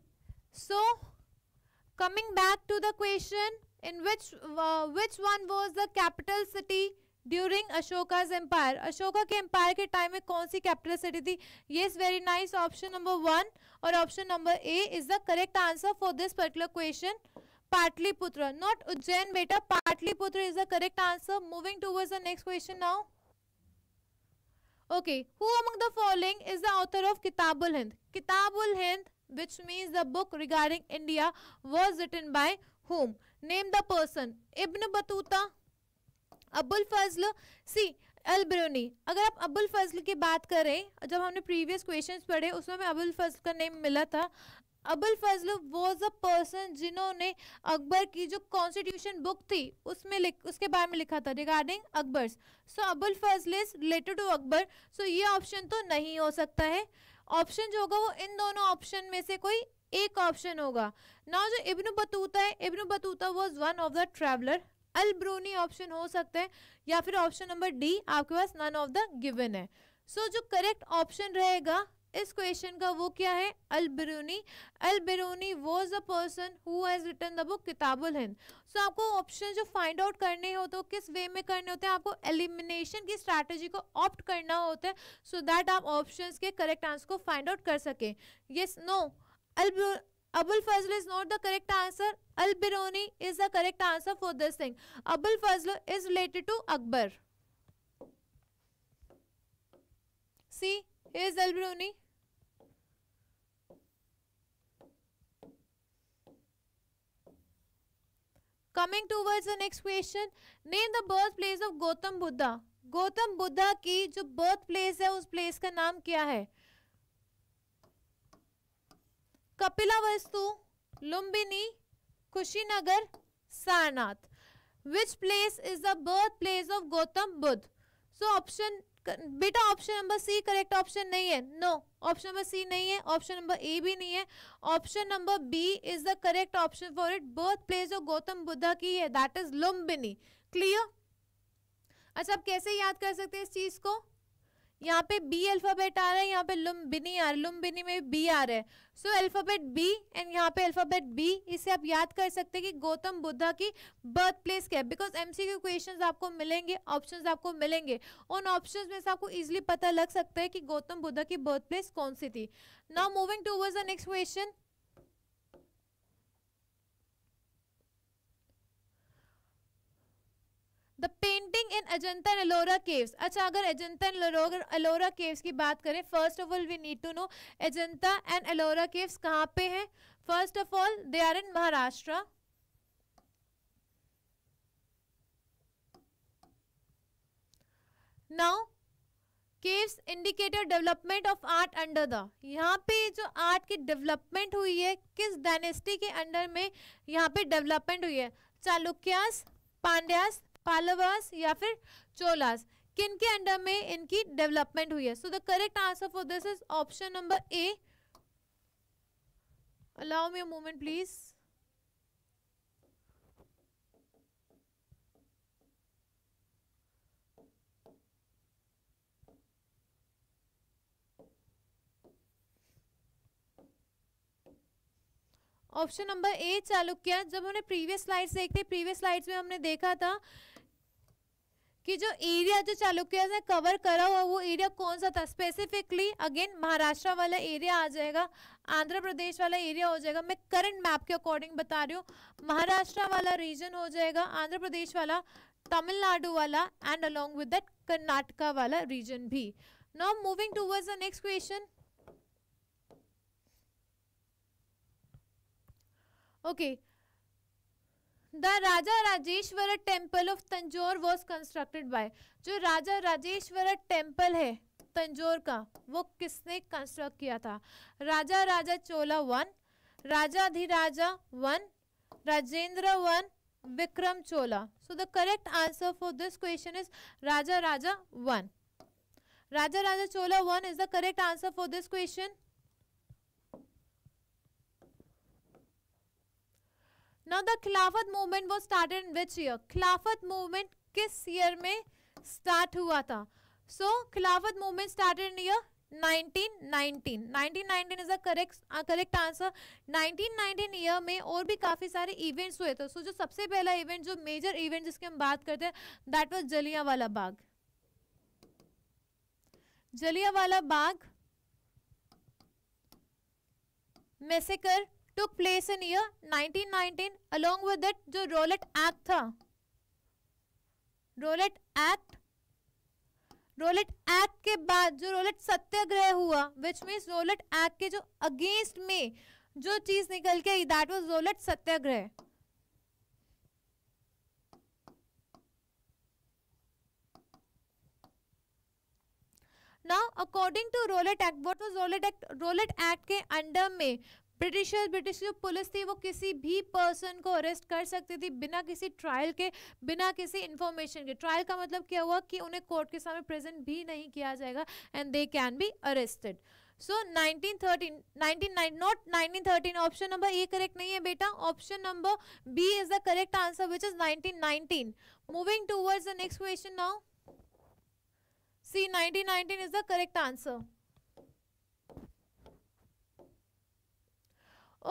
so coming back to the question in which uh, which one was the capital city during Ashoka's empire Ashoka के एम्पायर के टाइम में कौन सी कैपिटल सिटी थी yes very nice option number one और option number A is the correct answer for this particular question Pataliputra not Ujjain बेटा Pataliputra is the correct answer moving towards the next question now okay who among the following is the author of Kitabul Hind Kitabul Hind which means the book regarding India was written by whom? Name the person. Ibn Battuta, Abul Fazl. See. Al Biruni अगर आप अबुल फजल की बात करें जब हमने प्रीवियस क्वेश्चन पढ़े उसमें हमें अबुल फजल का नेम मिला था Abul Fazl was a person जिन्होंने अकबर की जो कॉन्स्टिट्यूशन बुक थी उसमें उसके बारे में लिखा था regarding Akbar so Abul Fazal is related to Akbar so ये ऑप्शन तो नहीं हो सकता है ऑप्शन जो होगा वो इन दोनों ऑप्शन में से कोई एक ऑप्शन होगा नाउ जो इब्न बतूता है Ibn Battuta was one of the traveller Al Biruni option हो सकता है या फिर ऑप्शन नंबर डी आपके पास नन ऑफ द गिवन है सो so, जो करेक्ट ऑप्शन रहेगा इस क्वेश्चन का वो क्या है Al Biruni Al Biruni was a person who has written the book Kitabul Hind so आपको ऑप्शन जो फाइंड आउट करने हो तो किस वे में करने होते हैं आपको एलिमिनेशन की स्ट्रैटेजी को ऑप्ट करना होता है सो so दैट आप ऑप्शन के करेक्ट आंसर को फाइंड आउट कर सकें yes no Al Abul Fazal is not the correct answer Al Biruni is the correct answer for this thing Abul Fazal is related to Akbar C is Al Biruni coming coming towards next question name the birth place of Gautam Buddha Gautam Buddha की जो बर्थ प्लेस है उस प्लेस का नाम क्या है Kapilavastu Lumbini Kushinagar Sarnath which place is the birth place of Gautam Buddha so option बेटा option number C correct option नहीं है नो ऑप्शन नंबर सी नहीं है ऑप्शन नंबर ए भी नहीं है option number B is the correct option for it birth place of Gautam Buddha की है दैट इज लुम्बिनी क्लियर अच्छा आप कैसे याद कर सकते हैं इस चीज को यहाँ पे बी अल्फ़ाबेट आ रहा है यहाँ पे लुम्बिनी आ रहा है लुम्बिनी में बी आ रहा है सो अल्फ़ाबेट बी एंड यहाँ पे अल्फ़ाबेट बी इसे आप याद कर सकते हैं कि गौतम बुद्धा की बर्थ प्लेस क्या है बिकॉज एम सी क्वेश्चन आपको मिलेंगे ऑप्शन आपको मिलेंगे उन ऑप्शन में से आपको ईजिली पता लग सकता है कि गौतम बुद्धा की बर्थ प्लेस कौन सी थी now moving towards the next question the painting in Ajanta Ellora caves अच्छा अगर अजंता एंड एलोरा केव्स की बात करें first of all we need to know Ajanta and Ellora caves कहाँ पे हैं first of all they are in Maharashtra now caves indicator development of art under the यहाँ पे जो आर्ट की डेवलपमेंट हुई है किस डायनेस्टी के अंडर में यहाँ पे डेवलपमेंट हुई है चालुक्यास पांड्यास पालवास या फिर चोलास किन के अंडर में इनकी डेवलपमेंट हुई है so the correct answer for this is option number A allow me a moment option number A Chalukya जब हमने प्रीवियस स्लाइड्स देखते प्रीवियस स्लाइड्स में हमने देखा था कि जो एरिया जो चालुक्य ने कवर करा हुआ वो एरिया कौन सा था स्पेसिफिकली अगेन महाराष्ट्र वाला एरिया आ जाएगा आंध्र प्रदेश वाला एरिया हो जाएगा मैं करंट मैप के अकॉर्डिंग बता रही हूँ महाराष्ट्र वाला रीजन हो जाएगा आंध्र प्रदेश वाला तमिलनाडु वाला and along with that Karnataka वाला रीजन भी now moving towards the next question okay okay. The Raja Rajeshwar temple of Tanjore was constructed by जो राजा राजेश्वर टेम्पल है तंजोर का वो किसने कंस्ट्रक्ट किया था Raja Raja Chola one Raja Adhiraja one Rajendra one Vikram Chola so the correct answer for this question is Raja Raja one Raja Raja Chola one is the correct answer for this question Now the Khilafat movement was started in which year? Khilafat movement किस ईयर में स्टार्ट हुआ था so so, Khilafat movement started in year 1919 1919 is a correct correct answer 1919 year में और भी काफ़ी सारे इवेंट्स हुए थे सो so, जो सबसे पहला इवेंट जो मेजर इवेंट जिसकी हम बात करते हैं that was Wala Bagh Wala Bagh massacre took place in year 1919 along with that jo Rowlatt Act tha rolet act Rowlatt Act के बाद जो रोलेट सत्याग्रह हुआ विच मीन्स रोलेट एक्ट के जो अगेंस्ट में जो चीज निकल के आई that was Rowlatt Satyagraha now according to rollet act what was rollet act rollet act के अंडर में ब्रिटिशर ब्रिटिश जो पुलिस थी वो किसी भी पर्सन को अरेस्ट कर सकती थी बिना किसी ट्रायल के बिना किसी इन्फॉर्मेशन के ट्रायल का मतलब क्या हुआ कि उन्हें कोर्ट के सामने प्रेजेंट भी नहीं किया जाएगा and they can be arrested so nineteen 19 not 1913 option number A correct नहीं है बेटा option number B is the correct answer which is 1919 moving towards the next question now C 1919 is the correct answer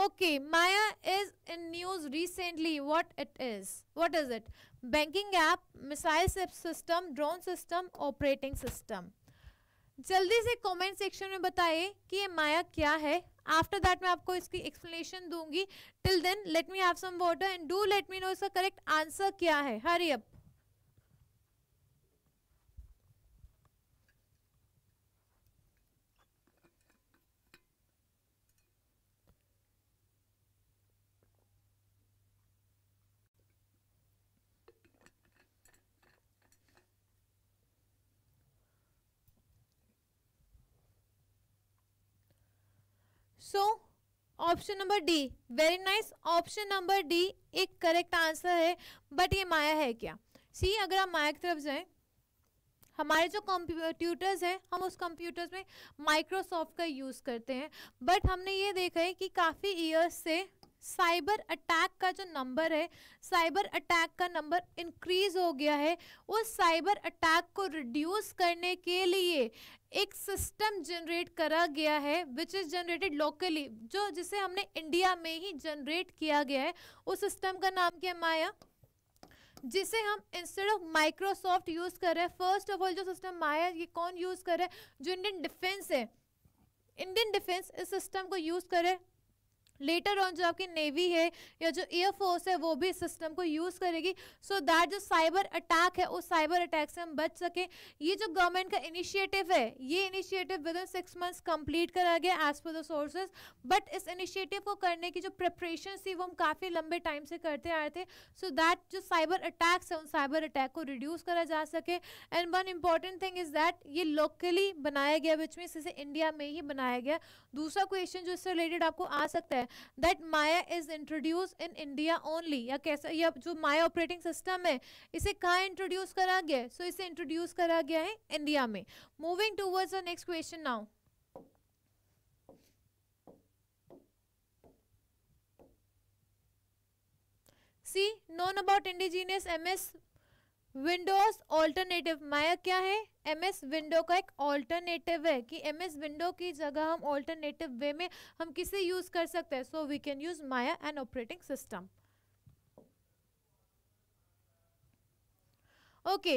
okay Maya is in news recently what it is what is it banking app missile system drone system operating system जल्दी से कमेंट सेक्शन में बताइए कि ये माया क्या है आफ्टर दैट मैं आपको इसकी एक्सप्लेनेशन दूंगी till then let me have some water and do let me know इसका करेक्ट आंसर क्या है हरी अब so option number D very nice option number D एक करेक्ट आंसर है बट ये माया है क्या सी अगर आप माया की तरफ जाएं हमारे जो कंप्यूटर्स हैं हम उस कंप्यूटर्स में माइक्रोसॉफ्ट का यूज़ करते हैं बट हमने ये देखा है कि काफ़ी ईयर्स से साइबर अटैक का जो नंबर है साइबर अटैक का नंबर इंक्रीज हो गया है उस साइबर अटैक को रिड्यूस करने के लिए एक सिस्टम जनरेट करा गया है विच इज़ जनरेटेड लोकली जो जिसे हमने इंडिया में ही जनरेट किया गया है उस सिस्टम का नाम क्या माया जिसे हम इंस्टेड ऑफ माइक्रोसॉफ्ट यूज़ कर रहे हैं फर्स्ट ऑफ ऑल जो सिस्टम माया ये कौन यूज़ कर रहा है जो इंडियन डिफेंस है इंडियन डिफेंस इस सिस्टम को यूज़ करे लेटर ऑन जो आपकी नेवी है या जो एयरफोर्स है वो भी सिस्टम को यूज़ करेगी सो so दैट जो साइबर अटैक है उस साइबर अटैक से हम बच सकें ये जो गवर्नमेंट का इनिशिएटिव है ये initiative within six months complete करा गया as per the sources but इस इनिशिएटिव को करने की जो प्रिपरेशन थी वो हम काफ़ी लंबे टाइम से करते आए थे सो so दैट जो साइबर अटैक्स है उन साइबर अटैक को रिड्यूस करा जा सके and one important thing is that ये लोकली बनाया गया विच मीन्स इसे इंडिया में ही बनाया गया दूसरा क्वेश्चन जो इससे रिलेटेड आपको आ सकता है that Maya is introduce in India only या कैसा या जो माया ऑपरेटिंग सिस्टम है इसे कहाँ इंट्रोड्यूस करा गया है सो so, इसे इंट्रोड्यूस करा गया है इंडिया में moving towards the next question now C known about indigenous M S Windows alternative Maya क्या है एम एस विंडो का एक ऑल्टरनेटिव है कि एम एस विंडो की जगह हम ऑल्टरनेटिव वे में हम किसे यूज कर सकते हैं so we can use Maya and operating system okay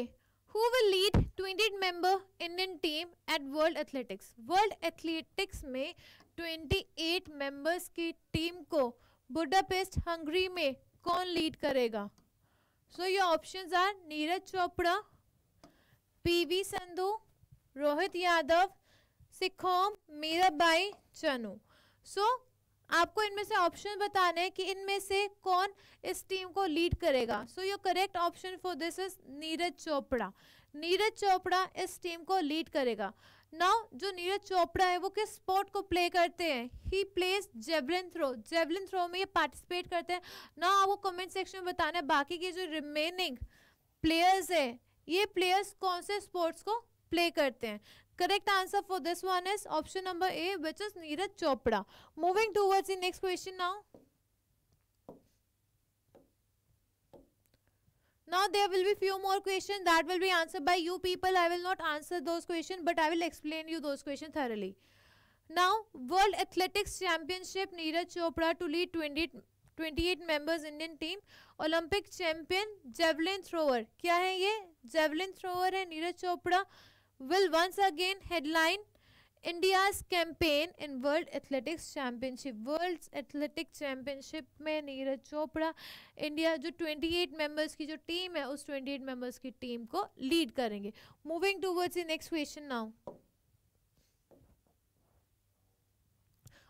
who will lead twenty member Indian team at world athletics world athletics में ट्वेंटी एट मेंबर्स की टीम को बुडापेस्ट हंगरी में कौन लीड करेगा So your options are Neeraj Chopra, P.V. Sandhu, Rohit Yadav, Sikhom, Mirabai Chanu. So आपको इनमें से ऑप्शन बताने हैं कि इनमें से कौन इस टीम को लीड करेगा so your correct option for this is Neeraj Chopra Neeraj Chopra इस टीम को लीड करेगा नाउ जो नीरज चोपड़ा है वो किस स्पोर्ट को प्ले करते हैं he plays javelin throw javelin throw में ये पार्टिसिपेट करते हैं ना आपको कमेंट सेक्शन में बताना है बाकी के जो रिमेनिंग प्लेयर्स है ये प्लेयर्स कौन से स्पोर्ट्स को प्ले करते हैं correct answer for this one is option number A which is Neeraj Chopra moving towards in next question now Now there will be few more question that will be answered by you people. I will not answer those question but I will explain you those question thoroughly. Now World Athletics Championship Neeraj Chopra to lead 20, 28 members Indian team. Olympic champion javelin thrower. kya hai ye Javelin thrower hai neeraj chopra will once again headline India's campaign in world athletics championship world athletic championship में नीरज चोपड़ा इंडिया जो 28 मेंबर्स की जो टीम है उस 28 मेंबर्स की टीम को लीड करेंगे moving towards in next question now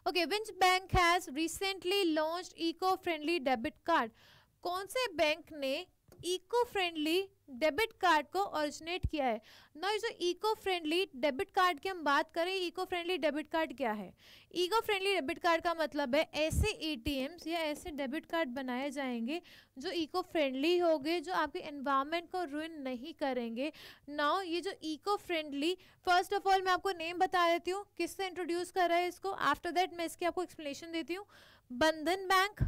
okay which bank has recently launched eco friendly debit card कौन से बैंक ने इको फ्रेंडली डेबिट कार्ड को ओरिजिनेट किया है ना इसे इको फ्रेंडली डेबिट कार्ड की हम बात करें इको फ्रेंडली डेबिट कार्ड क्या है इको फ्रेंडली डेबिट कार्ड का मतलब है ऐसे एटीएम्स या ऐसे डेबिट कार्ड बनाए जाएंगे जो इको फ्रेंडली होंगे जो आपके एनवायरमेंट को रुइन नहीं करेंगे नाउ ये जो eco friendly first of all मैं आपको नेम बता देती हूँ किससे इंट्रोड्यूस कर रहा है इसको आफ्टर दैट मैं इसकी आपको एक्सप्लेनेशन देती हूँ Bandhan bank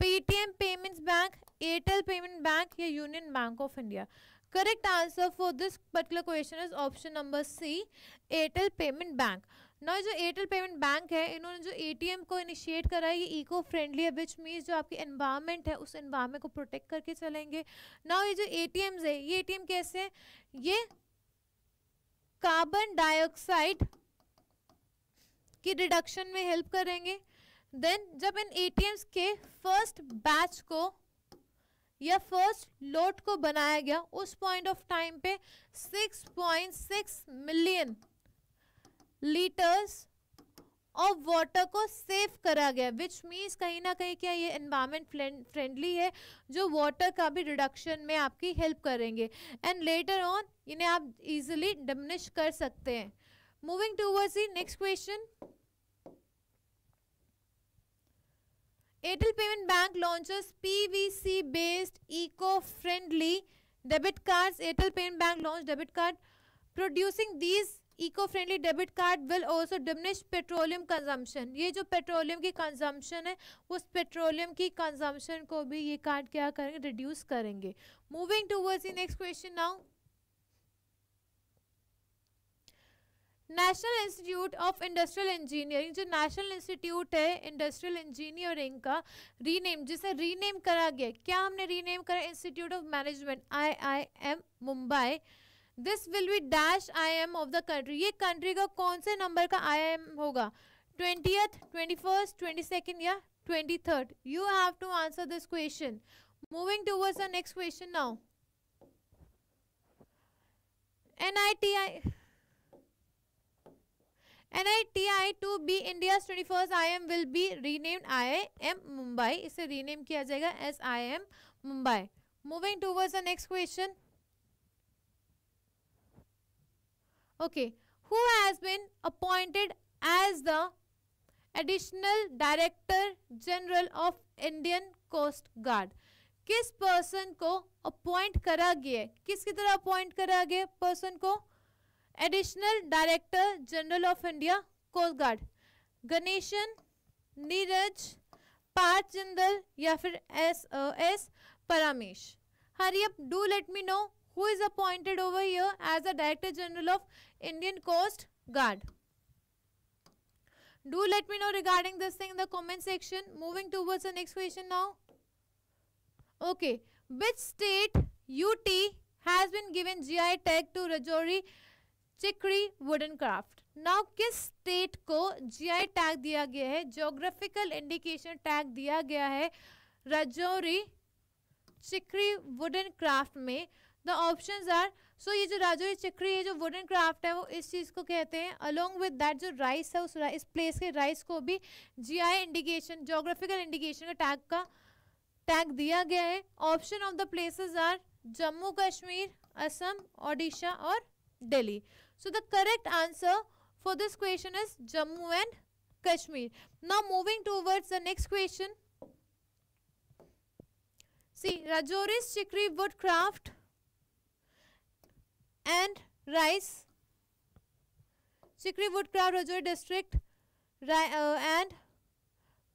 Paytm payments bank Airtel payment bank या union bank of India correct answer for this particular question is option number C Airtel payment bank ना जो एयरटेल पेमेंट बैंक है इन्होंने जो एटीएम को इनिशिएट करा है ये इको फ्रेंडली है विच मीन्स जो आपकी एनवायरमेंट है उस एनवायरमेंट को प्रोटेक्ट करके चलेंगे ना ये जो एटीएम्स है ये एटीएम कैसे हैं ये कार्बन डाइऑक्साइड की रिडक्शन में हेल्प करेंगे देन जब इन एटीएम्स के फर्स्ट बैच को या फर्स्ट लोट को बनाया गया उस पॉइंट ऑफ टाइम पे 6.6 मिलियन लीटर्स ऑफ वाटर को सेव करा गया विच मीन्स कहीं ना कहीं क्या ये इन्वायरमेंट फ्रेंडली है जो वाटर का भी रिडक्शन में आपकी हेल्प करेंगे एंड लेटर ऑन इन्हें आप इजिली डिमिनिश कर सकते हैं moving towards the next question Airtel payment bank launchers PVC based eco friendly debit cards Airtel payment bank launch debit card producing these eco friendly debit card will also diminish petroleum consumption ये जो पेट्रोलियम की कंजम्पशन है उस पेट्रोलियम की कंजम्पशन को भी ये कार्ड क्या करेंगे रिड्यूस करेंगे moving towards next question now national institute of industrial engineering जो नेशनल इंस्टीट्यूट है इंडस्ट्रियल इंजीनियरिंग का रीनेम जिसे रीनेम करा गया क्या हमने रीनेम करा institute of management I Mumbai this will be dash I M of the country ये कंट्री का कौन से नंबर का आई एम होगा ट्वेंटी फर्स्ट ट्वेंटी सेकेंड या twenty third you have to answer this question moving towards the next question now N I T I NITIE to be India twenty first I M will be renamed I M Mumbai इसे रीनेम किया जाएगा as I M Mumbai moving towards the next question okay who has been appointed as the additional director general of Indian coast guard किस पर्सन को अपॉइंट करा गया किसकी तरह अपॉइंट करा गया पर्सन को Additional Director General of India, Coast Guard Ganeshan Neeraj Partha Jindal या S uh, S S Paramesh do let me know who is appointed over here as the Director General of Indian Coast Guard. do let me know regarding this thing in the comment section moving towards the next question now okay which state ut has been given gi tag to rajouri Chikri wooden craft now किस स्टेट को जीआई टैग दिया गया है जोग्राफिकल इंडिकेशन टैग दिया गया है राजौरी चिकड़ी वुडन क्राफ्ट में द ऑप्शन आर सो ये जो राजौरी चिकड़ी है जो वुडन क्राफ्ट है वो इस चीज़ को कहते हैं अलोंग विद डैट जो राइस है उस इस प्लेस के राइस को भी G I indication geographical indication का टैग का टैग दिया गया है option of the places are Jammu Kashmir Assam Odisha और Delhi So the correct answer for this question is Jammu and Kashmir. Now moving towards the next question. See, Rajoris Chikri Woodcraft and Rice. Chikri Woodcraft Rajori district uh, and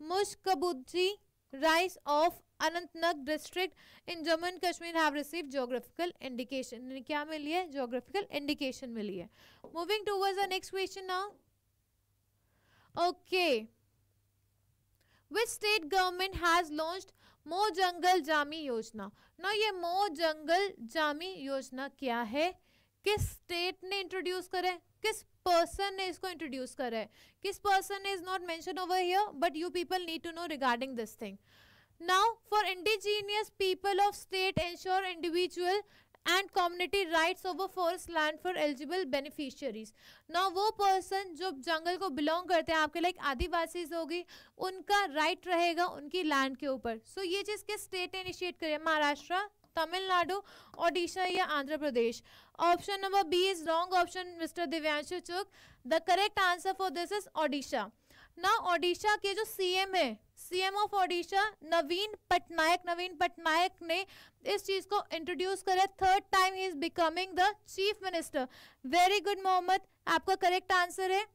Mushkabudji rice of Anantnag district in Jammu and Kashmir have receive geographical indication क्या मिली है जोग्राफिकल इंडिकेशन मिली है moving towards the next question now okay which state government has launch Mo Jungle Jami योजना ना ये मो जंगल जामी योजना क्या है किस स्टेट ने इंट्रोड्यूस करे किस पर्सन ने इसको इंट्रोड्यूस करा है किस person is not mention over here but you people need to know regarding this thing now for indigenous people of state ensure individual and community rights over forest land for eligible beneficiaries ना वो पर्सन जो जंगल को बिलोंग करते हैं आपके लाइक आदिवासीज होगी उनका राइट right रहेगा उनकी लैंड के ऊपर सो so, ये चीज़ के स्टेट ने इनिशिएट है महाराष्ट्र तमिलनाडु ओडिशा या Andhra Pradesh option number B is wrong option mister Divyanshu check the correct answer for this is Odisha ना ओडिशा के जो सीएम है सीएम ऑफ ओडिशा नवीन पटनायक नवीन पटनायक ने इस चीज को इंट्रोड्यूस करे third time he is becoming the chief minister very good Mohammad आपका करेक्ट आंसर है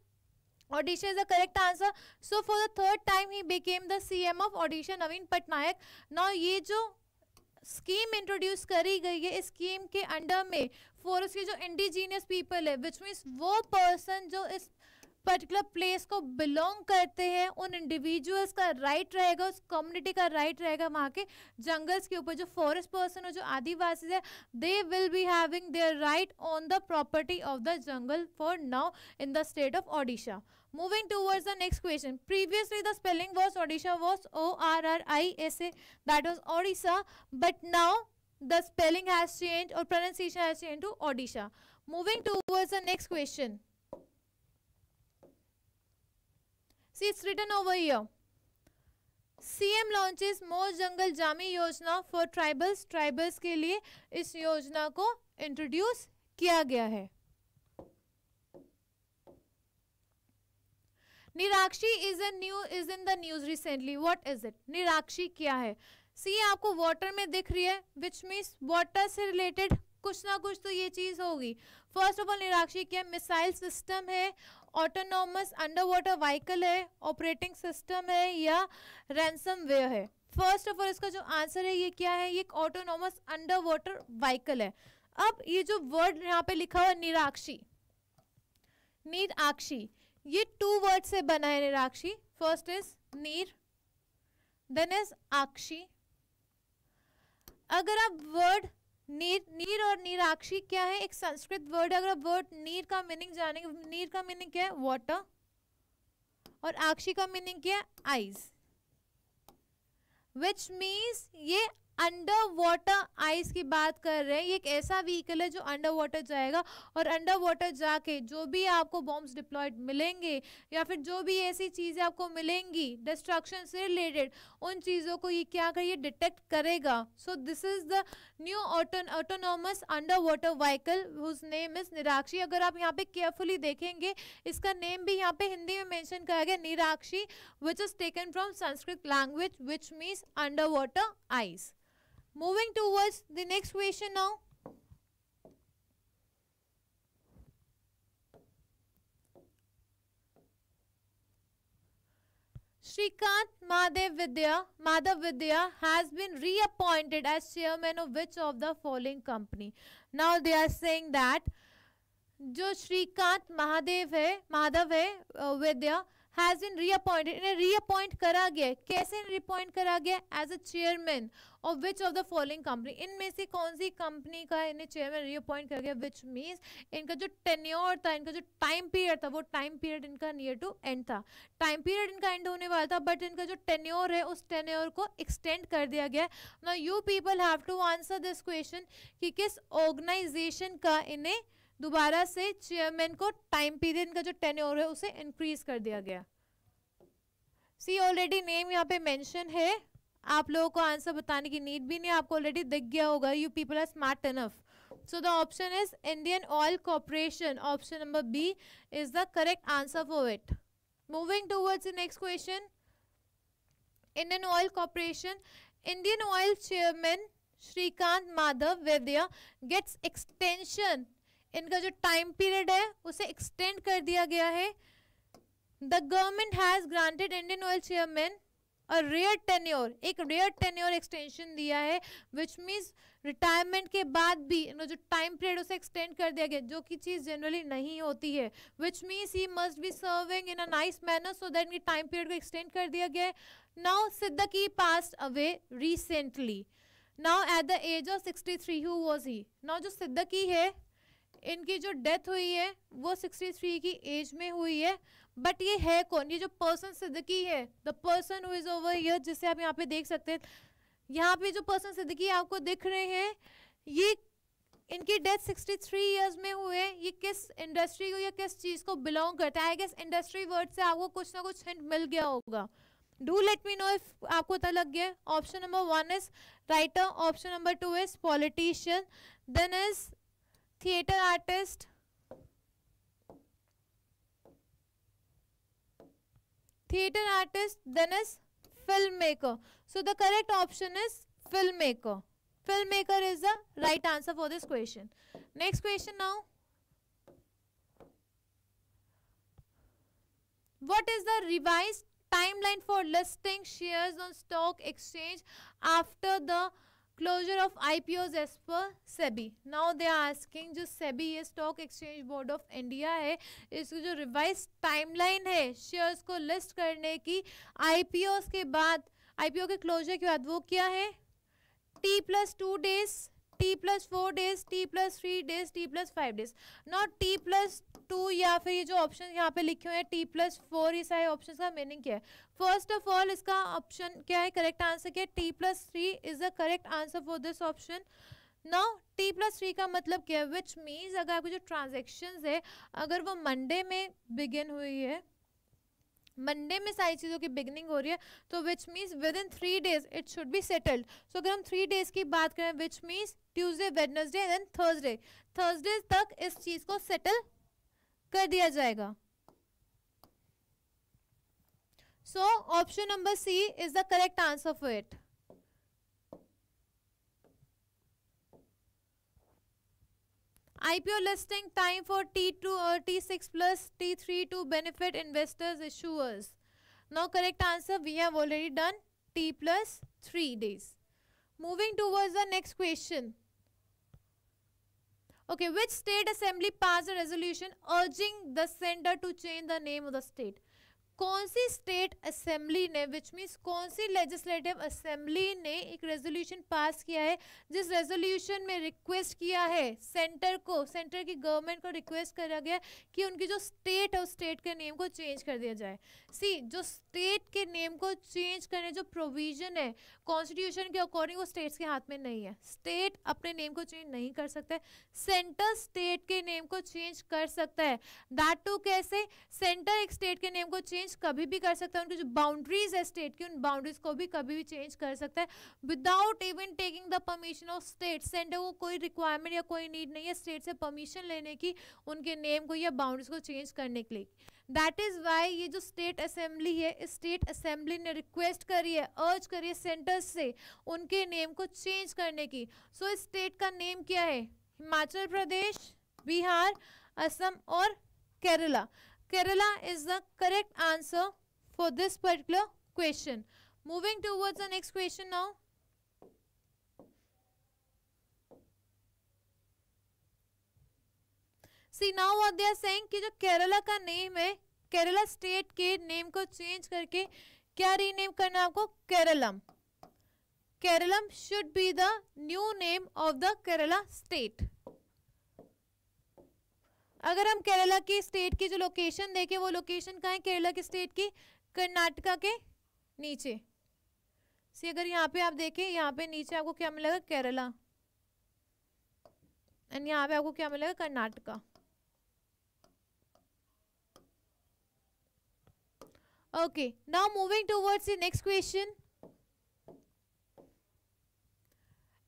Odisha is the correct answer. So for the third time he became the CM of Odisha Naveen Patnaik Now ये जो स्कीम इंट्रोड्यूस करी गई है इस स्कीम के अंडर में फॉरेस्ट उसके जो इंडिजीनियस पीपल है विच मीन्स वो पर्सन जो इस पर्टिकुलर प्लेस को बिलोंग करते हैं उन इंडिविजुअल्स का राइट रहेगा उस कम्युनिटी का राइट रहेगा वहाँ के जंगल्स के ऊपर जो फॉरेस्ट पर्सन और जो आदिवासी है they will be having their right on the property of the jungle for now in the state of Odisha Moving towards the next question. Previously, the spelling was Odisha was O R R I S A. That was Odisha. But now the spelling has changed or pronunciation has changed to Odisha. Moving towards the next question. See, it's written over here. CM launches Mo Jungle Jami Yojana for tribals tribals के लिए इस योजना को इंट्रोड्यूस किया गया है Nirakshi is in new is in the news recently what is it Nirakshi क्या है सी आपको वाटर में दिख रही है विच मीन्स वाटर से रिलेटेड कुछ ना कुछ तो ये चीज़ होगी फर्स्ट ऑफ ऑल निराक्षी क्या मिसाइल सिस्टम है ऑटोनॉमस अंडर वाटर है ऑपरेटिंग सिस्टम है या रैंसम है फर्स्ट ऑफ ऑल इसका जो आंसर है ये क्या है ये ऑटोनॉमस अंडर वाटर वाइकल है अब ये जो वर्ड यहाँ पे लिखा हुआ निराक्षी नीराक्षी ये टू वर्ड से बना है निराक्षी फर्स्ट इज नीर देन इज आक्षी अगर आप वर्ड नीर नीर और नीराक्षी क्या है एक संस्कृत वर्ड है अगर आप वर्ड नीर का मीनिंग जानेंगे नीर का मीनिंग क्या है वाटर और आक्षी का मीनिंग क्या है आइज विच मीन्स ये अंडर वाटर आइस की बात कर रहे हैं ये एक ऐसा व्हीकल है जो अंडर वाटर जाएगा और अंडर वाटर जाके जो भी आपको बॉम्ब्स डिप्लॉयड मिलेंगे या फिर जो भी ऐसी चीज़ें आपको मिलेंगी डिस्ट्रक्शन से रिलेटेड उन चीज़ों को ये क्या करिए डिटेक्ट करेगा so this is the new autonomous under water vehicle whose name is Nirakshi अगर आप यहाँ पे केयरफुली देखेंगे इसका नेम भी यहाँ पे हिंदी में मैंशन करा गया Nirakshi which is taken from Sanskrit language which means under water eyes moving towards the next question now Shrikant Madhav Vidya, Madhav Vidya has been reappointed as chairman of which of the following company? Now they are saying that jo Shrikant Mahadev hai Madhav hai uh, Vidya has been reappointed इन्हें रीअपॉइंट करा गया कैसे रिपॉइंट करा गया एज अ चेयरमैन और which of the following company इनमें से कौन सी कंपनी का इन्हें चेयरमैन रीअपॉइंट करा गया विच मीन्स इनका जो टेन्योर था इनका जो टाइम पीरियड था वो टाइम पीरियड इनका नियर टू एंड था टाइम पीरियड इनका एंड होने वाला था बट इनका जो टेन्योर है उस टेन्योर को एक्सटेंड कर दिया गया ना you people have to answer this question कि किस ऑर्गेनाइजेशन का इन्हें दोबारा से चेयरमैन को टाइम पीरियड का जो टेन है उसे इंक्रीज कर दिया गया सी ऑलरेडी नेम यहाँ पे मेंशन है आप लोगों को आंसर बताने की नीड भी नहीं आपको ऑलरेडी दिख गया होगा you people are smart enough so the option is Indian Oil Corporation option number B is the correct answer for it moving towards next question Indian Oil Corporation Indian Oil chairman Shrikant Madhav Vaidya gets extension इनका जो टाइम पीरियड है उसे एक्सटेंड कर दिया गया है the government has granted Indian Oil chairman और रेयर टेन्योर एक रेयर टेन्योर एक्सटेंशन दिया है विच मीन्स रिटायरमेंट के बाद भी जो टाइम पीरियड उसे एक्सटेंड कर दिया गया जो कि चीज़ जनरली नहीं होती है which means he must be serving in a nice manner so that इनकी टाइम पीरियड को एक्सटेंड कर दिया गया है now he pass away recently now at the age of sixty three who was he now जो सिद्दकी है इनकी जो डेथ हुई है वो 63 की एज में हुई है बट ये है कौन ये जो पर्सन सिद्दकी है the person who is over here जिसे आप यहाँ पे देख सकते हैं यहाँ पे जो पर्सन सिद्दकी आपको दिख रहे हैं ये इनकी डेथ 63 ईयर्स में हुए ये किस इंडस्ट्री को या किस चीज़ को बिलोंग करता है गेस इंडस्ट्री वर्ड से आपको कुछ ना कुछ हिंट मिल गया होगा do let me know if आपको पता लग गया option number one is writer option number two is politician then is theater artist theater artist then is filmmaker so the correct option is filmmaker filmmaker is the right answer for this question next question now what is the revised timeline for listing shares on stock exchange after the closure of IPOs as per SEBI now they are asking जो सेबी ये stock exchange board of India है इसकी जो रिवाइज टाइमलाइन है शेयर्स को लिस्ट करने की आई पी ओज के बाद आई पी ओ के क्लोजर के बाद वो क्या है T plus two days T plus four days T plus three days T plus five days not T plus two या फिर ये जो ऑप्शन यहाँ पे लिखे हुए हैं टी प्लस फोर ये सारे ऑप्शन का मीनिंग क्या है फर्स्ट ऑफ ऑल इसका ऑप्शन क्या है करेक्ट आंसर क्या है T plus three is the correct answer for this option now T plus three का मतलब क्या है विच मीन्स अगर आपकी जो ट्रांजेक्शन है अगर वो मंडे में बिगिन हुई है मंडे में सारी चीज़ों की बिगनिंग हो रही है तो which means within three days it should be settled so अगर हम थ्री डेज की बात करें which means Tuesday Wednesday and then Thursday Thursday तक इस चीज़ को सेटल कर दिया जाएगा so option number C is the correct answer for it IPO listing time for T2 or T6 plus T3 to benefit investors issuers. Now correct answer we have already done T plus 3 days. Moving towards the next question. Okay, which state assembly passed a resolution urging the sender to change the name of the state? कौन सी स्टेट असेंबली ने विच मीन्स कौन सी लेजिस्लेटिव असेंबली ने एक रेजोल्यूशन पास किया है जिस रेजोल्यूशन में रिक्वेस्ट किया है सेंटर को सेंटर की गवर्नमेंट को रिक्वेस्ट करा गया कि उनकी जो स्टेट है उस स्टेट के नेम को चेंज कर दिया जाए सी जो स्टेट के नेम को चेंज करने जो प्रोविजन है कॉन्स्टिट्यूशन के अकॉर्डिंग वो स्टेट्स के हाथ में नहीं है स्टेट अपने नेम को चेंज नहीं कर सकता सेंटर स्टेट के नेम को चेंज कर सकता है दैट टू कैसे सेंटर एक स्टेट के नेम को चेंज चेंज कभी भी कर सकता है उनकी जो बाउंड्रीज है स्टेट की उन बाउंड्रीज को भी कभी भी चेंज कर सकता है without even taking the permission of state centre को कोई रिक्वायरमेंट या कोई नीड नहीं है स्टेट से परमिशन लेने की उनके नेम को या बाउंड्रीज को चेंज करने के लिए दैट इज़ वाई ये जो स्टेट असेंबली है स्टेट असेंबली ने रिक्वेस्ट करी है अर्ज करी है सेंटर्स से उनके नेम को चेंज करने की सो so, स्टेट का नेम क्या है हिमाचल प्रदेश बिहार असम और Kerala Kerala is the correct answer for this particular question. Moving towards the next question now. See now what they are saying कि जो केरला का नेम है केरला स्टेट के नेम को चेंज करके क्या रीनेम करना है आपको Keralam Keralam should be the new name of the Kerala state अगर हम केरला के स्टेट की जो लोकेशन देखें वो लोकेशन कहाँ है केरला के स्टेट की कर्नाटका के नीचे सी अगर यहाँ पे आप देखें यहाँ पे नीचे आपको क्या मिलेगा केरला एंड यहाँ पे आपको क्या मिलेगा Karnataka okay now moving towards next question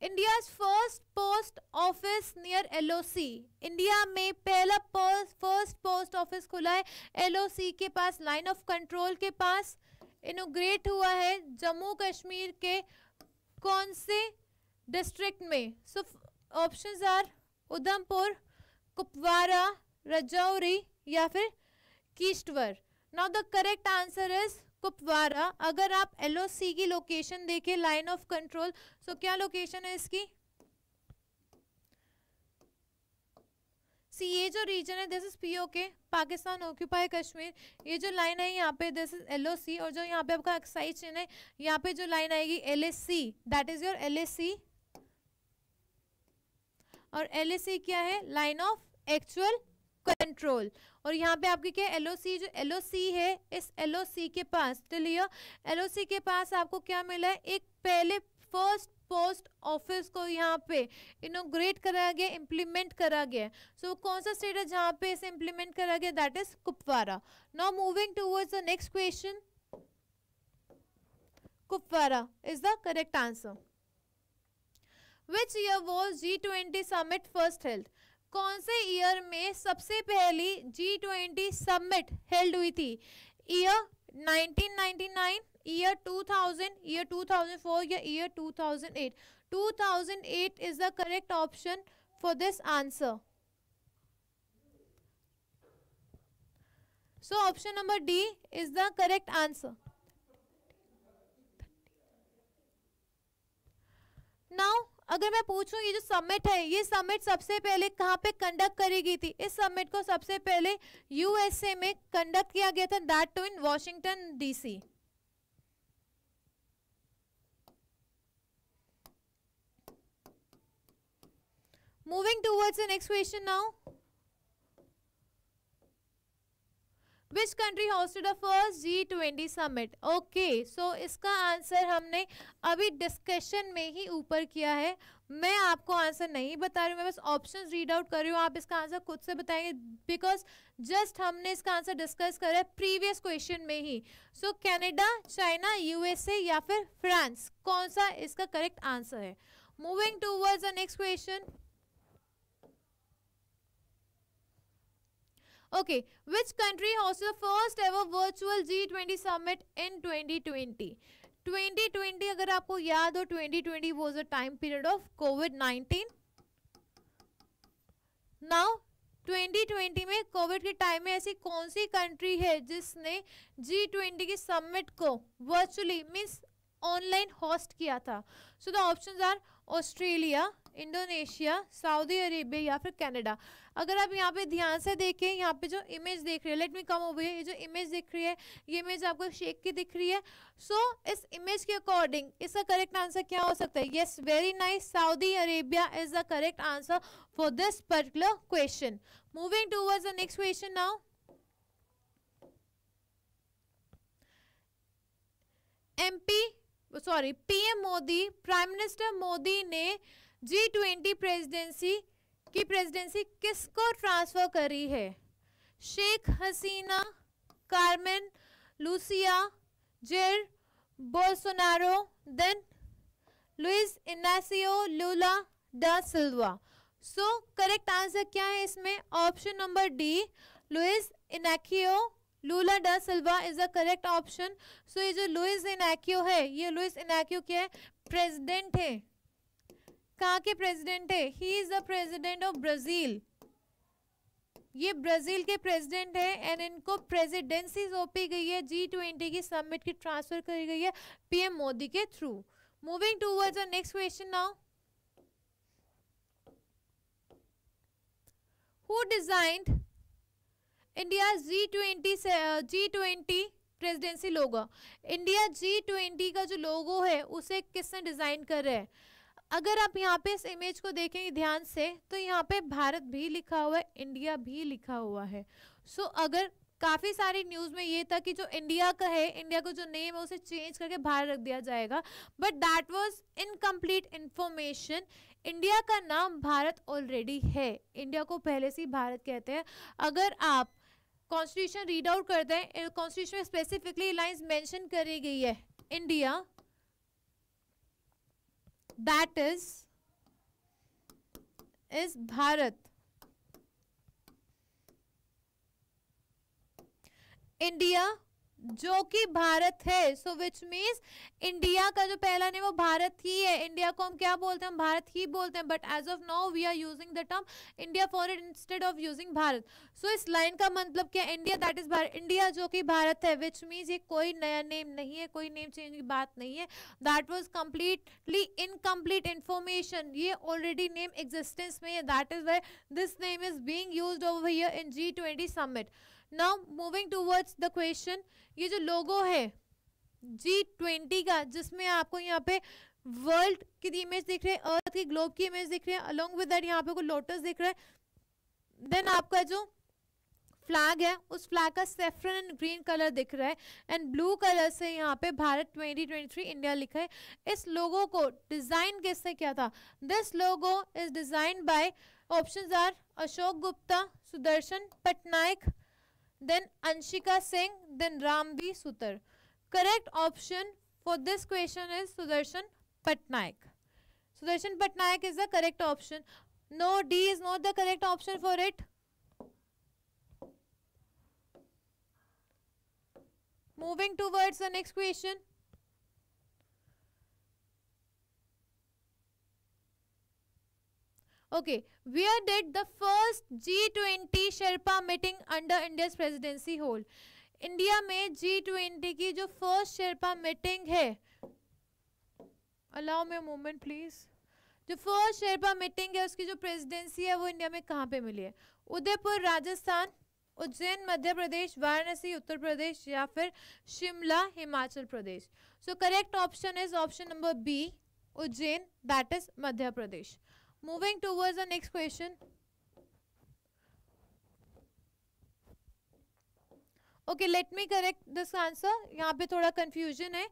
India's first post office near LOC India में पहला फर्स्ट पोस्ट ऑफिस खुला है एलओसी के पास लाइन ऑफ कंट्रोल के पास इनोग्रेट हुआ है जम्मू कश्मीर के कौन से डिस्ट्रिक्ट में so options are Udhampur Kupwara Rajouri या फिर Kishtwar now the correct answer is telescope द्वारा अगर आप एल की लोकेशन देखे लाइन ऑफ कंट्रोल सो क्या लोकेशन है इसकी सी ये जो रीजन है this is P POK Pakistan occupy Kashmir ये जो लाइन है यहाँ पे दिस इज एल और जो यहाँ पे आपका एक्साइज चेन है यहाँ पे जो लाइन आएगी L S C that is your L और एल क्या है लाइन ऑफ एक्चुअल कंट्रोल और यहाँ पे आपके क्या एल जो एल है इस एल के पास चलिए तो एल के पास आपको क्या मिला है एक पहले फर्स्ट पोस्ट ऑफिस को यहाँ पे इनोग्रेट करा गया इम्प्लीमेंट करा गया सो so, कौन सा स्टेट है जहाँ पे इसे इम्प्लीमेंट करा गया that is Kupwara now moving towards the next question Kupwara is the correct answer which year was G20 summit first held? कौन से ईयर में सबसे पहली जी ट्वेंटी सबमिट हेल्ड हुई थी ईयर 1999 ईयर 2000 ईयर 2004 या year 2008 2008 is the correct option for this answer so option number d is the correct answer now अगर मैं पूछूं ये जो समिट है ये समिट सबसे पहले कहाँ पे कंडक्ट करी गई थी इस समिट को सबसे पहले यूएसए में कंडक्ट किया गया था that too in Washington DC moving towards the next question which country hosted first G twenty summit okay so इसका आंसर हमने अभी डिस्कशन में ही ऊपर किया है मैं आपको आंसर नहीं बता रही हूँ मैं बस ऑप्शन रीड आउट कर रही हूँ आप इसका आंसर खुद से बताएंगे बिकॉज जस्ट हमने इसका आंसर डिस्कस करा है प्रीवियस क्वेश्चन में ही सो कैनेडा चाइना यूएसए या फिर फ्रांस कौन सा इसका करेक्ट आंसर है moving towards the next question Okay, which country hosts the first ever virtual G20 summit in 2020? 2020 अगर आपको याद हो 2020 was a time period of covid 19 now 2020 में कोविड के टाइम में ऐसी कौन सी कंट्री है जिसने जी ट्वेंटी के समिट को वर्चुअली मीन्स ऑनलाइन होस्ट किया था so the options are Australia Indonesia Saudi Arabia या फिर कनाडा अगर आप यहाँ पे ध्यान से देखें यहाँ पे जो इमेज देख रही है लेट मी कम ओवर ये जो इमेज दिख रही है ये इमेज आपको शेक की दिख रही है सो so, इस इमेज के अकॉर्डिंग इसका करेक्ट आंसर क्या हो सकता है yes very nice Saudi Arabia is the correct answer for this particular question moving towards the next question now MP sorry PM Modi prime minister Modi ने जी ट्वेंटी प्रेजिडेंसी की प्रेसिडेंसी किसको ट्रांसफ़र करी है Sheikh Hasina Carmen Lucia Jair Bolsonaro then Luiz Inacio Lula da Silva so correct answer क्या है इसमें option number D Luiz Inacio Lula da Silva is a correct option so ये जो लुइस इनाकियो है ये लुइस इनाकियो क्या है प्रेसिडेंट है कहाँ के प्रेसिडेंट है he is the president of Brazil ये ब्राजील के प्रेसिडेंट है एंड इनको प्रेसिडेंसी सौंपी गई है जी ट्वेंटी की समिट की ट्रांसफर करी गई है पीएम मोदी के through moving towards the next question now who designed India G twenty से twenty presidency logo India G twenty का जो लोगो है उसे किसने डिज़ाइन कर रहे हैं अगर आप यहाँ पे इस इमेज को देखेंगे ध्यान से तो यहाँ पे भारत भी लिखा हुआ है इंडिया भी लिखा हुआ है सो so, अगर काफ़ी सारी न्यूज़ में ये था कि जो इंडिया का है इंडिया को जो नेम है उसे चेंज करके भारत रख दिया जाएगा but that was incomplete information India का नाम भारत ऑलरेडी है इंडिया को पहले से ही भारत कहते हैं अगर आप कॉन्स्टिट्यूशन रीड आउट करते हैं कॉन्स्टिट्यूशन eh, में स्पेसिफिकली लाइन्स मैंशन करी गई है India that is is Bharat. India जो कि भारत है सो विच मीन्स इंडिया का जो पहला नेम वो भारत ही है इंडिया को हम क्या बोलते हैं हम भारत ही बोलते हैं but as of now we are using the term India for it instead of using Bharat so इस लाइन का मतलब क्या India that is Bharat India जो कि भारत है विच मीन्स ये कोई नया नेम नहीं है कोई नेम चेंज की बात नहीं है that was completely incomplete information ये ऑलरेडी नेम एग्जिस्टेंस में है that is why this name is being use over here in G twenty summit now moving towards the question ये जो लोगो है जी ट्वेंटी का जिसमें आपको यहाँ पे वर्ल्ड की इमेज दिख रही है अर्थ की ग्लोब की इमेज दिख रही है अलोंग विद दैट यहाँ पे को लोटस दिख रहा है देन आपका जो फ्लैग है उस फ्लैग का सेफ्रन एंड ग्रीन कलर दिख रहा है एंड ब्लू कलर से यहाँ पे भारत 2023 इंडिया लिखा है इस लोगो को डिज़ाइन किसने किया था this logo is design by options are Ashok Gupta Sudarshan Patnaik then Anshika Singh, then Rambi Sutar. Correct option for this question is Sudarshan Patnaik. Sudarshan Patnaik is the correct option. No, D is not the correct option for it. Moving towards the next question. Okay, where did the first G20 Sherpa meeting under India's presidency hold? India में G20 की जो फर्स्ट शेरपा मीटिंग है अलाउ मे मोमेंट प्लीज़ जो फर्स्ट शेरपा मीटिंग है उसकी जो प्रेसिडेंसी है वो इंडिया में कहाँ पे मिली है उदयपुर राजस्थान उज्जैन मध्य प्रदेश वाराणसी उत्तर प्रदेश या फिर Shimla Himachal Pradesh so correct option is option number B Ujjain that is Madhya Pradesh moving towards the next question okay let me correct this answer यहाँ पे थोड़ा कंफ्यूजन है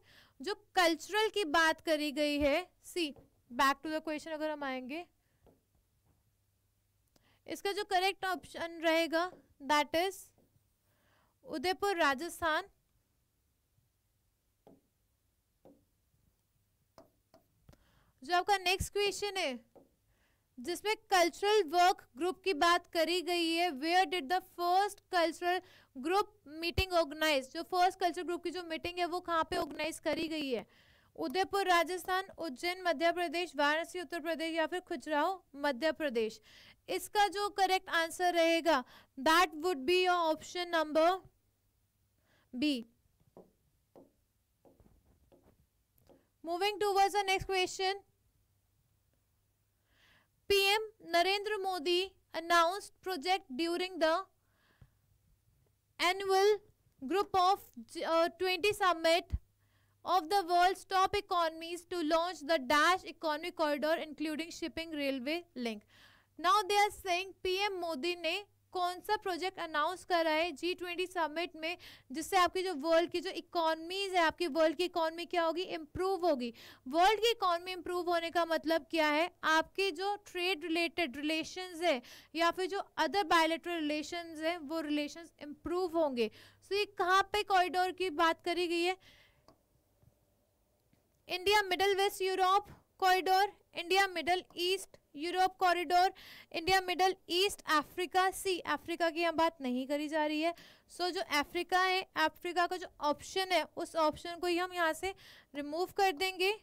जो कल्चरल की बात करी गई है see back to the question अगर हम आएंगे इसका जो करेक्ट ऑप्शन रहेगा दैट इज उदयपुर राजस्थान जो आपका नेक्स्ट क्वेश्चन है जिसमें कल्चरल वर्क ग्रुप की बात करी गई है where did the first cultural group meeting organise जो फर्स्ट कल्चरल ग्रुप की जो मीटिंग है वो कहाँ पे ऑर्गेनाइज करी गई है उदयपुर राजस्थान उज्जैन मध्य प्रदेश वाराणसी उत्तर प्रदेश या फिर खुजराहो मध्य प्रदेश इसका जो करेक्ट आंसर रहेगा that would be your option number B moving towards the next question PM Narendra Modi announced project during the annual group of uh, 20 summit of the world's top economies to launch the dash economy corridor including shipping railway link now they are saying pm modi ne कौन सा प्रोजेक्ट अनाउंस कर रहा है जी ट्वेंटी समिट में जिससे आपकी जो वर्ल्ड की जो इकोनमीज है आपकी वर्ल्ड की इकोनॉमी क्या होगी इम्प्रूव होगी वर्ल्ड की इकोनॉमी इम्प्रूव होने का मतलब क्या है आपके जो ट्रेड रिलेटेड रिलेशन है या फिर जो अदर बायोलेटरल रिलेशन है वो रिलेशन इम्प्रूव होंगे सो so, ये कहाँ पे कॉरिडोर की बात करी गई है India middle west Europe corridor India middle east Europe corridor India middle east Africa see Africa की यहाँ बात नहीं करी जा रही है सो so, जो अफ्रीका है अफ्रीका का जो ऑप्शन है उस ऑप्शन को ही हम यहाँ से रिमूव कर देंगे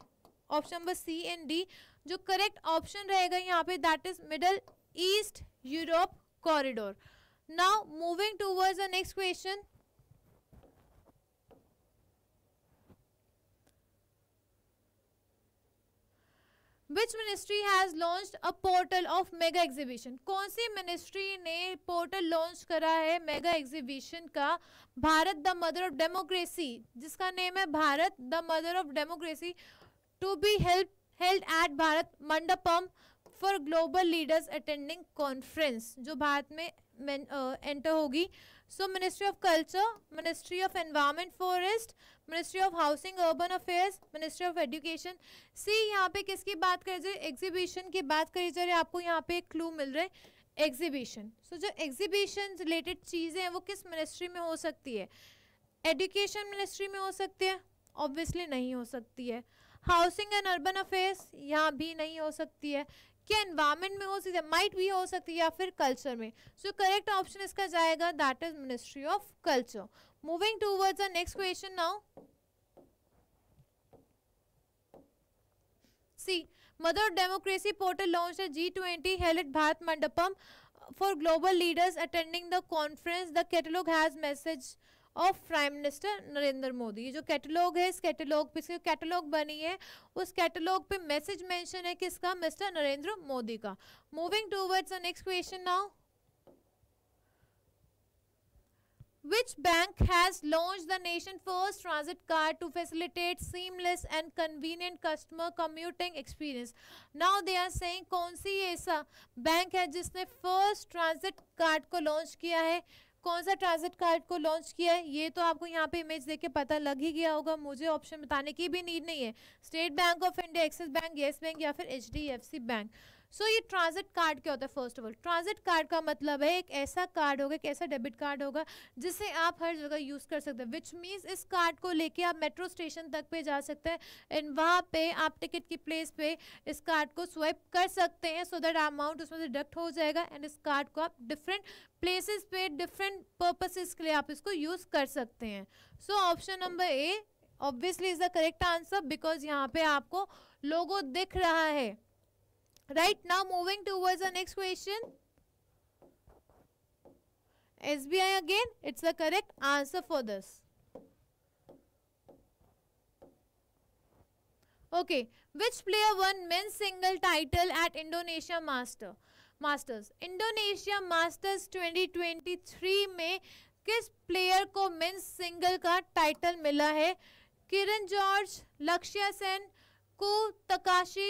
option number C and D जो करेक्ट ऑप्शन रहेगा यहाँ पे that is middle east Europe corridor now moving towards the next question which ministry has launch a portal of mega exhibition कौन सी मिनिस्ट्री ने पोर्टल लॉन्च करा है मेगा एग्जीबिशन का Bharat the mother of democracy जिसका नेम है Bharat the mother of democracy to be help held at Bharat Mandapam for global leaders attending conference जो भारत में एंटर uh, होगी so ministry of culture ministry of environment forest ministry of housing urban affairs ministry of education see यहाँ पे किसकी बात करी जा रही एग्जीबिशन की बात करी जा रही आपको यहाँ पे एक क्लू मिल रहा है एग्जीबिशन सो जो एग्जीबिशन रिलेटेड चीज़ें हैं वो किस मिनिस्ट्री में हो सकती है एजुकेशन मिनिस्ट्री में हो सकती है ऑब्वियसली नहीं हो सकती है हाउसिंग एंड अर्बन अफेयर्स यहाँ भी नहीं हो सकती है क्या इन्वायरमेंट में हो सकती है माइट भी हो सकती है या फिर कल्चर में सो करेक्ट ऑप्शन इसका जाएगा that is ministry of culture moving towards the next question now see mother democracy portal launched a g20 held at bharat mandapam for global leaders attending the conference the catalog has message of prime minister Narendra Modi ये जो कैटलॉग है इस कैटलॉग पे इसकी कैटलॉग बनी है उस कैटलॉग पे मैसेज मेंशन है किसका मिस्टर नरेंद्र मोदी का moving towards next question now Which bank has launched the nation's first transit card to facilitate seamless and convenient customer commuting experience? Now they are saying कौन सी ऐसा बैंक है जिसने first transit card को launch किया है कौन सा ट्रांजिट कार्ड को लॉन्च किया है ये तो आपको यहाँ पे इमेज देख के पता लग ही गया होगा मुझे ऑप्शन बताने की भी नीड नहीं है state bank of India axis bank yes bank या फिर एच बैंक सो ये ट्रांजिट कार्ड क्या होता है first of all transit card का मतलब है एक ऐसा कार्ड होगा एक ऐसा डेबिट कार्ड होगा जिसे आप हर जगह यूज़ कर सकते हैं विच मीन्स इस कार्ड को लेके आप मेट्रो स्टेशन तक पे जा सकते हैं एंड वहाँ पे आप टिकट की प्लेस पे इस कार्ड को स्वाइप कर सकते हैं सो दैट अमाउंट उसमें डिडक्ट हो जाएगा एंड इस कार्ड को आप डिफरेंट प्लेसेस पे डिफरेंट पर्पसेस के लिए आप इसको यूज़ कर सकते हैं so option number A obviously is the correct answer because यहाँ पे आपको लोगो दिख रहा है right now moving towards the next question SBI again it's the correct answer for this okay which player won men's single title at Indonesia Master Masters Indonesia Masters 2023 mein किस प्लेयर को मेंस सिंगल का टाइटल मिला है किरण जॉर्ज लक्ष्य सेन को तकाशी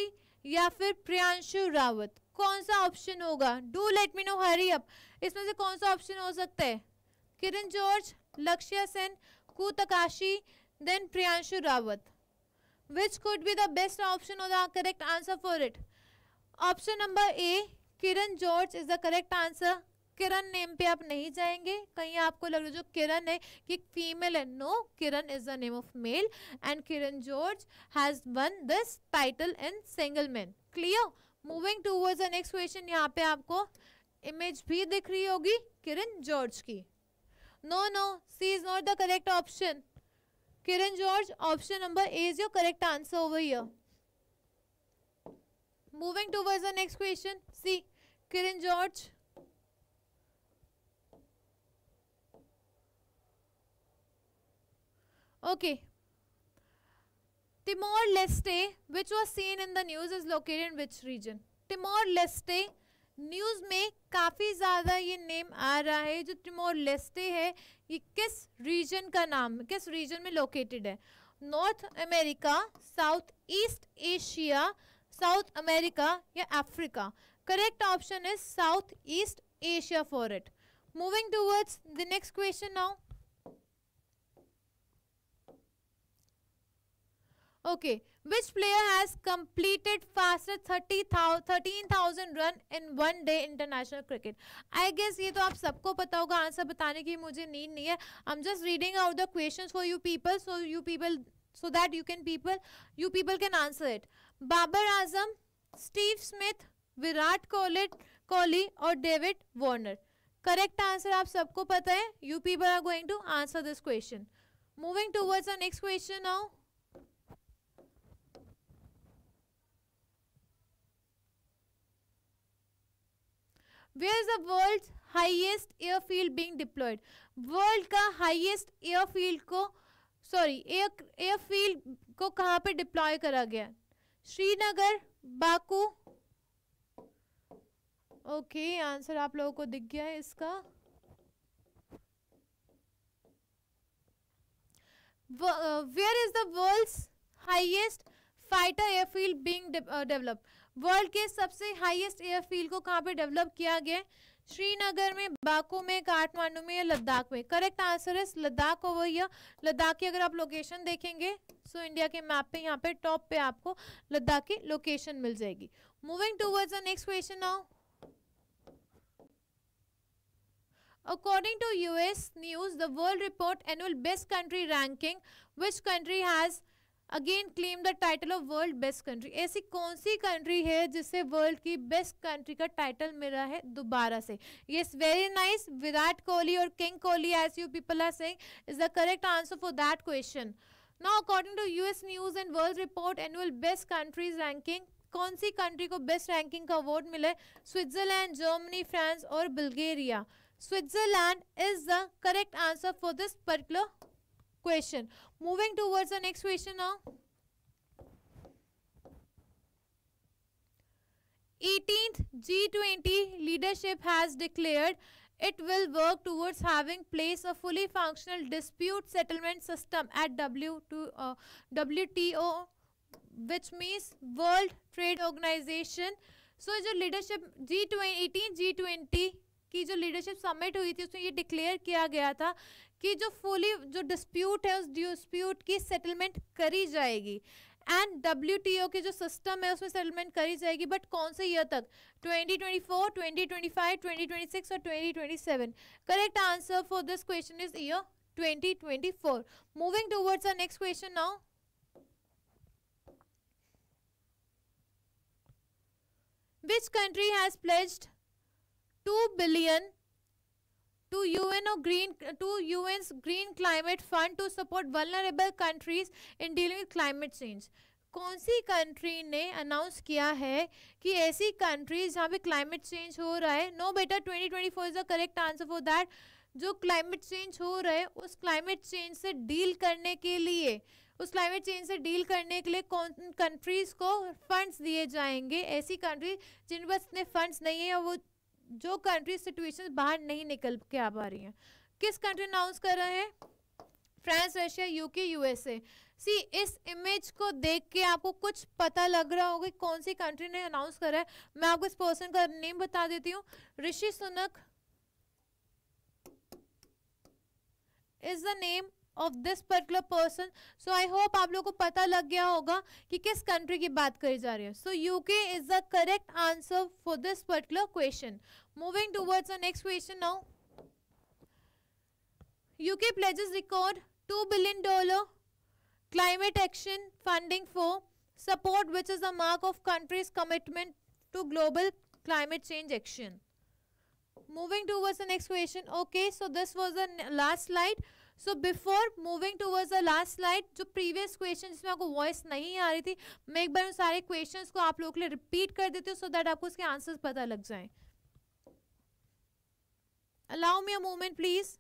या फिर प्रियांशु रावत कौन सा ऑप्शन होगा do let me know hurry up इसमें से कौन सा ऑप्शन हो सकता है किरण जॉर्ज लक्ष्य सेन कुकाशी then Priyanshu Rawat which could be the best option of correct answer for it option number A Kiran George is the correct answer Kiran name पे आप नहीं जाएंगे कहीं आपको लग रहा है जो किरण है कि फीमेल है no Kiran is the name of male and Kiran George has won this title in single man clear moving towards the next question यहाँ पे आपको इमेज भी दिख रही होगी किरण जॉर्ज की no no C is not the correct option Kiran George option number A is your correct answer over here moving towards the next question see Kiran George Okay. Timor-Leste, which was seen in the news, is located in which region? Timor-Leste, news में काफ़ी ज़्यादा ये नेम आ रहा है जो टिमोर लेस्टे है ये किस रीजन का नाम किस रीजन में लोकेटेड है north America south east Asia south America या Africa correct option is south east Asia for it moving towards the next question now Okay, which player has completed faster 13,000 run in one day international cricket? I guess ये तो आप सबको पता होगा आंसर बताने की मुझे नीड नहीं है I am just reading out the question for you people so you people so that you can people you people can answer it Babar Azam Steve Smith Virat Kohli Kohli और डेविड वार्नर करेक्ट आंसर आप सबको पता है you people are going to answer this question moving towards the next question now where is the world highest airfield being deployed world का हाईएस्ट एयरफील्ड को सॉरी एयर एयरफील्ड को कहाँ पे डिप्लॉय करा गया Srinagar Baku okay okay, answer आप लोगों को दिख गया है इसका where is the world highest fighter airfield being developed world के सबसे हाईएस्ट एयरफील्ड को कहाँ पे डेवलप किया गया श्रीनगर में बाकू में काठमांडू में या लद्दाख में करेक्ट आंसर है लद्दाख ओवर या लद्दाख की अगर आप लोकेशन देखेंगे सो so इंडिया के मैप पे यहाँ पे टॉप पे आपको लद्दाख की लोकेशन मिल जाएगी moving towards the next question now According to US News, the World Report annual best country ranking, which country has again claim the title of world best country ऐसी कौन सी कंट्री है जिसे वर्ल्ड की बेस्ट कंट्री का टाइटल मिला है दोबारा से yes very nice Virat Kohli और king Kohli as you people are saying is the correct answer for that question now according to US news and world report annual best countries ranking कौन सी कंट्री को बेस्ट रैंकिंग का अवार्ड मिला है स्विट्जरलैंड जर्मनी फ्रांस और Bulgaria Switzerland is the correct answer for this particular question. Moving towards the next question now. 18th G20 leadership has declared it will work towards having place a fully functional dispute settlement system at W2, uh, WTO which means World Trade Organization. so, जो leadership G20, eighteen g G20 की जो लीडरशिप समिट हुई थी उसमें ये डिक्लेयर किया गया था कि जो फुली जो डिस्प्यूट है उस डिस्प्यूट की सेटलमेंट करी जाएगी एंड डब्ल्यू के जो सिस्टम है उसमें सेटलमेंट करी जाएगी बट कौन से ईयर तक 2024, 2025, 2026 और 2027 correct answer for this question is year 2024 moving towards our next question now which country has pledged 2 billion to UN or green to UN's Green Climate Fund to support vulnerable countries in dealing with climate change. कौन सी कंट्री ने अनाउंस किया है कि ऐसी कंट्रीज जहाँ पे क्लाइमेट चेंज हो रहा है नो बेटा 2024 is the correct answer for that जो क्लाइमेट चेंज हो रहा है उस क्लाइमेट चेंज से डील करने के लिए उस क्लाइमेट चेंज से डील करने के लिए कौन कंट्रीज़ को फंड्स दिए जाएंगे ऐसी कंट्री जिन पास इतने फंड्स नहीं है वो जो कंट्री सिचुएशन बाहर नहीं निकल के आ पा रही हैं किस कंट्री अनाउंस कर रहे हैं France Russia UK USA see इस इमेज को देख के आपको कुछ पता लग रहा होगा कि कौन सी कंट्री ने अनाउंस करा है मैं आपको इस पर्सन का नेम बता देती हूँ Rishi Sunak is the name of this particular person so I hope आप लोगों को पता लग गया होगा कि किस कंट्री की बात करी जा रही है so UK is the correct answer for this particular question Moving towards the next question now. UK pledges record $2 billion climate action funding for support which is a mark of country's commitment to global climate change action. Moving towards the next question. Okay, so this was the last slide. So before moving towards the last slide, the previous question, जिसमें आपको वॉइस नहीं not रही थी मैं एक बार उन सारे क्वेश्चंस को आप लोगों के लिए रिपीट कर देती Allow me a moment please.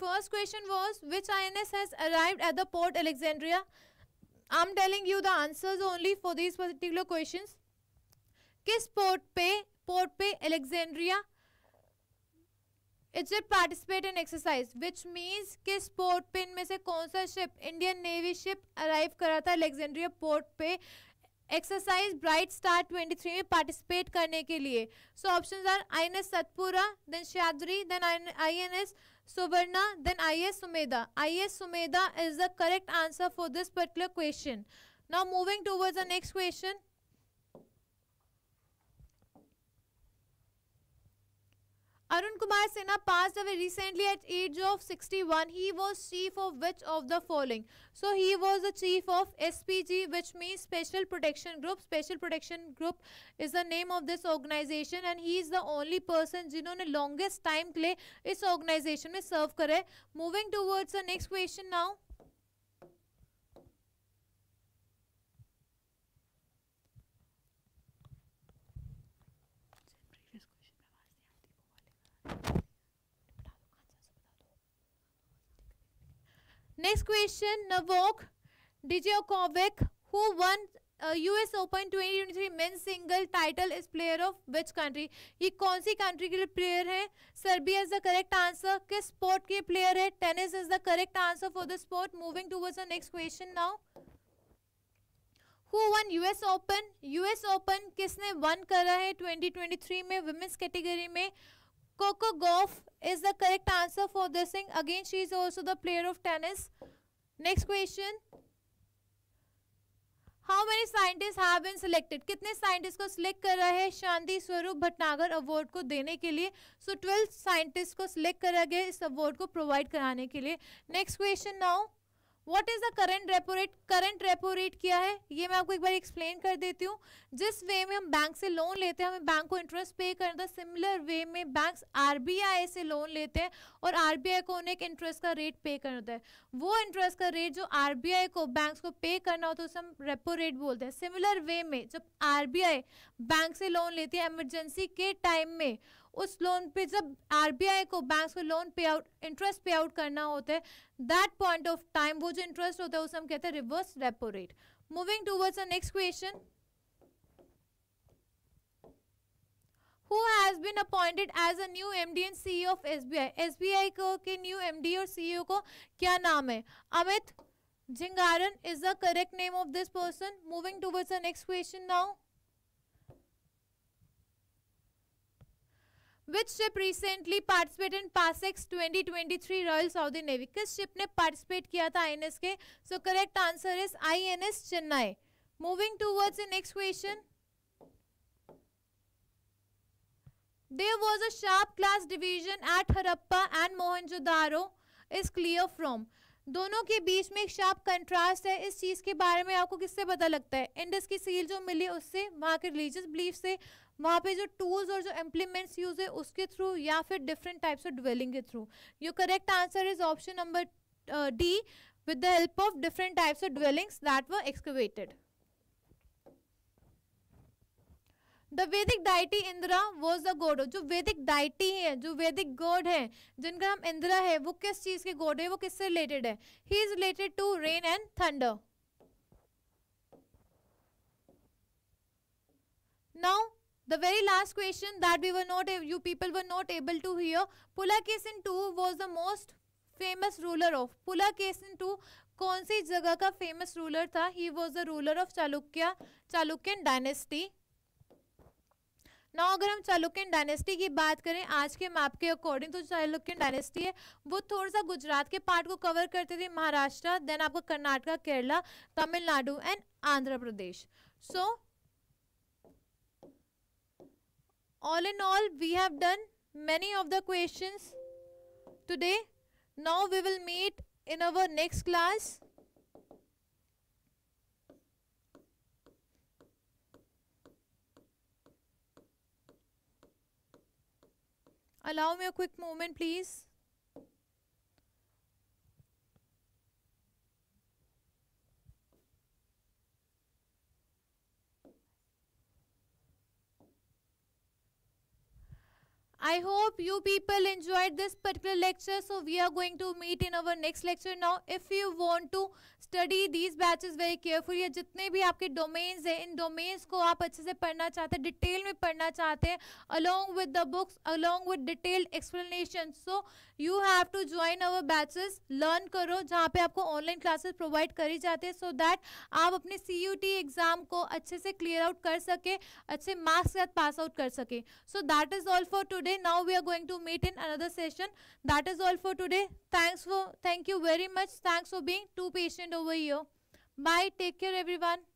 first question was which INS has arrived at the port Alexandria? I'm telling you the answers only for these particular questions. Kis port pe port pe Alexandria? It's a participate in exercise, which means kis port pe in se sa ship Indian Navy ship arrived karata Alexandria port pe. Exercise Bright Star 23 में participate करने so options are INS Satpura, then Shadri, then INS Subarna, then IS Sumeda. IS Sumeda is the correct answer for this particular question. Now moving towards the next question. Arun Kumar Sinha passed away recently at age of 61. He was chief of which of the following? So he was the chief of SPG which means Special Protection Group. Special Protection Group is the name of this organization and he is the only person जिन्होंने longest time के लिए इस organization में serve करे. Moving towards the next question now. Next question Novak Djokovic who won uh, US Open 2023 men singles title is player of which country ये कौन सी कंट्री के लिए प्लेयर है Serbia is the correct answer किस स्पोर्ट के प्लेयर है tennis is the correct answer for the sport moving towards the next question now who won US Open US Open किसने वन करा है 2023 में वुमेंस कैटेगरी में Coco Goff is the correct answer for this thing. Again, she is also the player of tennis. Next question. How many scientists have been selected? कितने scientists को select कर रहे हैं शांति स्वरूप भटनागर award को देने के लिए So ट्वेल्व scientists को select करा गया इस award को provide कराने के लिए Next question now. What is the current repo rate current repo rate क्या है ये मैं आपको एक बार एक्सप्लेन कर देती हूँ जिस वे में हम बैंक से लोन लेते हैं हमें बैंक को इंटरेस्ट पे करना सिमिलर वे में बैंक आरबीआई से लोन लेते हैं और आरबीआई को उन्हें एक इंटरेस्ट का रेट पे करना होता है वो इंटरेस्ट का रेट जो आई को बैंक को पे करना होता है उसे हम रेपो रेट बोलते हैं सिमिलर वे में जब आर बैंक से लोन लेती है एमरजेंसी के टाइम में उस लोन पे जब आरबीआई को बैंक को लोन पे आउट इंटरेस्ट पे आउट करना होता है दैट पॉइंट ऑफ टाइम वो जो इंटरेस्ट होता है उसे हम कहते हैं reverse repo rate moving towards the next question who has been appointed as a new MD and CEO of SBI? SBI को के new MD और CEO को क्या नाम है Amit Jingaran is the correct name of this person. Moving towards the next question now. which ship recently participated in PASEX 2023 Royal Saudi Navy? किस ship ने participate किया था INS के So correct answer is INS Chennai. Moving towards the next question. There was a sharp class division at Harappa and Mohenjo-daro is clear from दोनों के बीच में एक शार्प कंट्रास्ट है इस चीज़ के बारे में आपको किससे पता लगता है इंडस की सील जो मिली उससे वहाँ के रिलीजियस बिलीफ से वहाँ पे जो टूल्स और जो इम्प्लीमेंट्स यूज है उसके थ्रू या फिर डिफरेंट टाइप्स ऑफ डिवेलिंग के through your correct answer is option number D with the help of different types of dwellings that were excavated the Vedic deity Indira was the god जो वैदिक डाइटी है जो वैदिक गॉड है जिनका नाम इंदिरा है वो किस चीज के गॉड है वो किससे रिलेटेड है he is related to rain and thunder now the very the very last question that we were not you people were not able to hear pulakesin II was the most famous ruler of pulakesin two कौन सी जगह का फेमस रूलर था he was the ruler of Chalukya Chalukyan dynasty now अगर हम चालुक्यन डायनेस्टी की बात करें आज के मैप के अकॉर्डिंग तो चालुक्यन डायनेस्टी है वो थोड़ा सा गुजरात के पार्ट को कवर करते थे महाराष्ट्र देन आपका Karnataka Kerala Tamil Nadu and Andhra Pradesh so all in all we have done many of the question today now we will meet in our next class Allow me a quick moment, please. I hope you people enjoyed this particular lecture. So we are going to meet in our next lecture now. If you want to study these batches very careful या जितने भी आपके डोमेन्स हैं इन डोमेन्स को आप अच्छे से पढ़ना चाहते हैं डिटेल में पढ़ना चाहते हैं along with the books along with detailed explanation so you have to join our batches learn करो जहाँ पे आपको ऑनलाइन क्लासेस प्रोवाइड करी जाते हैं सो दैट आप अपने सी एग्ज़ाम को अच्छे से क्लियर आउट कर सके अच्छे मार्क्स के साथ पास आउट कर सके so that is all for today now we are going to meet in another session that is all for today thanks for thank you very much thanks for being too patient over here. Bye. Take care, everyone.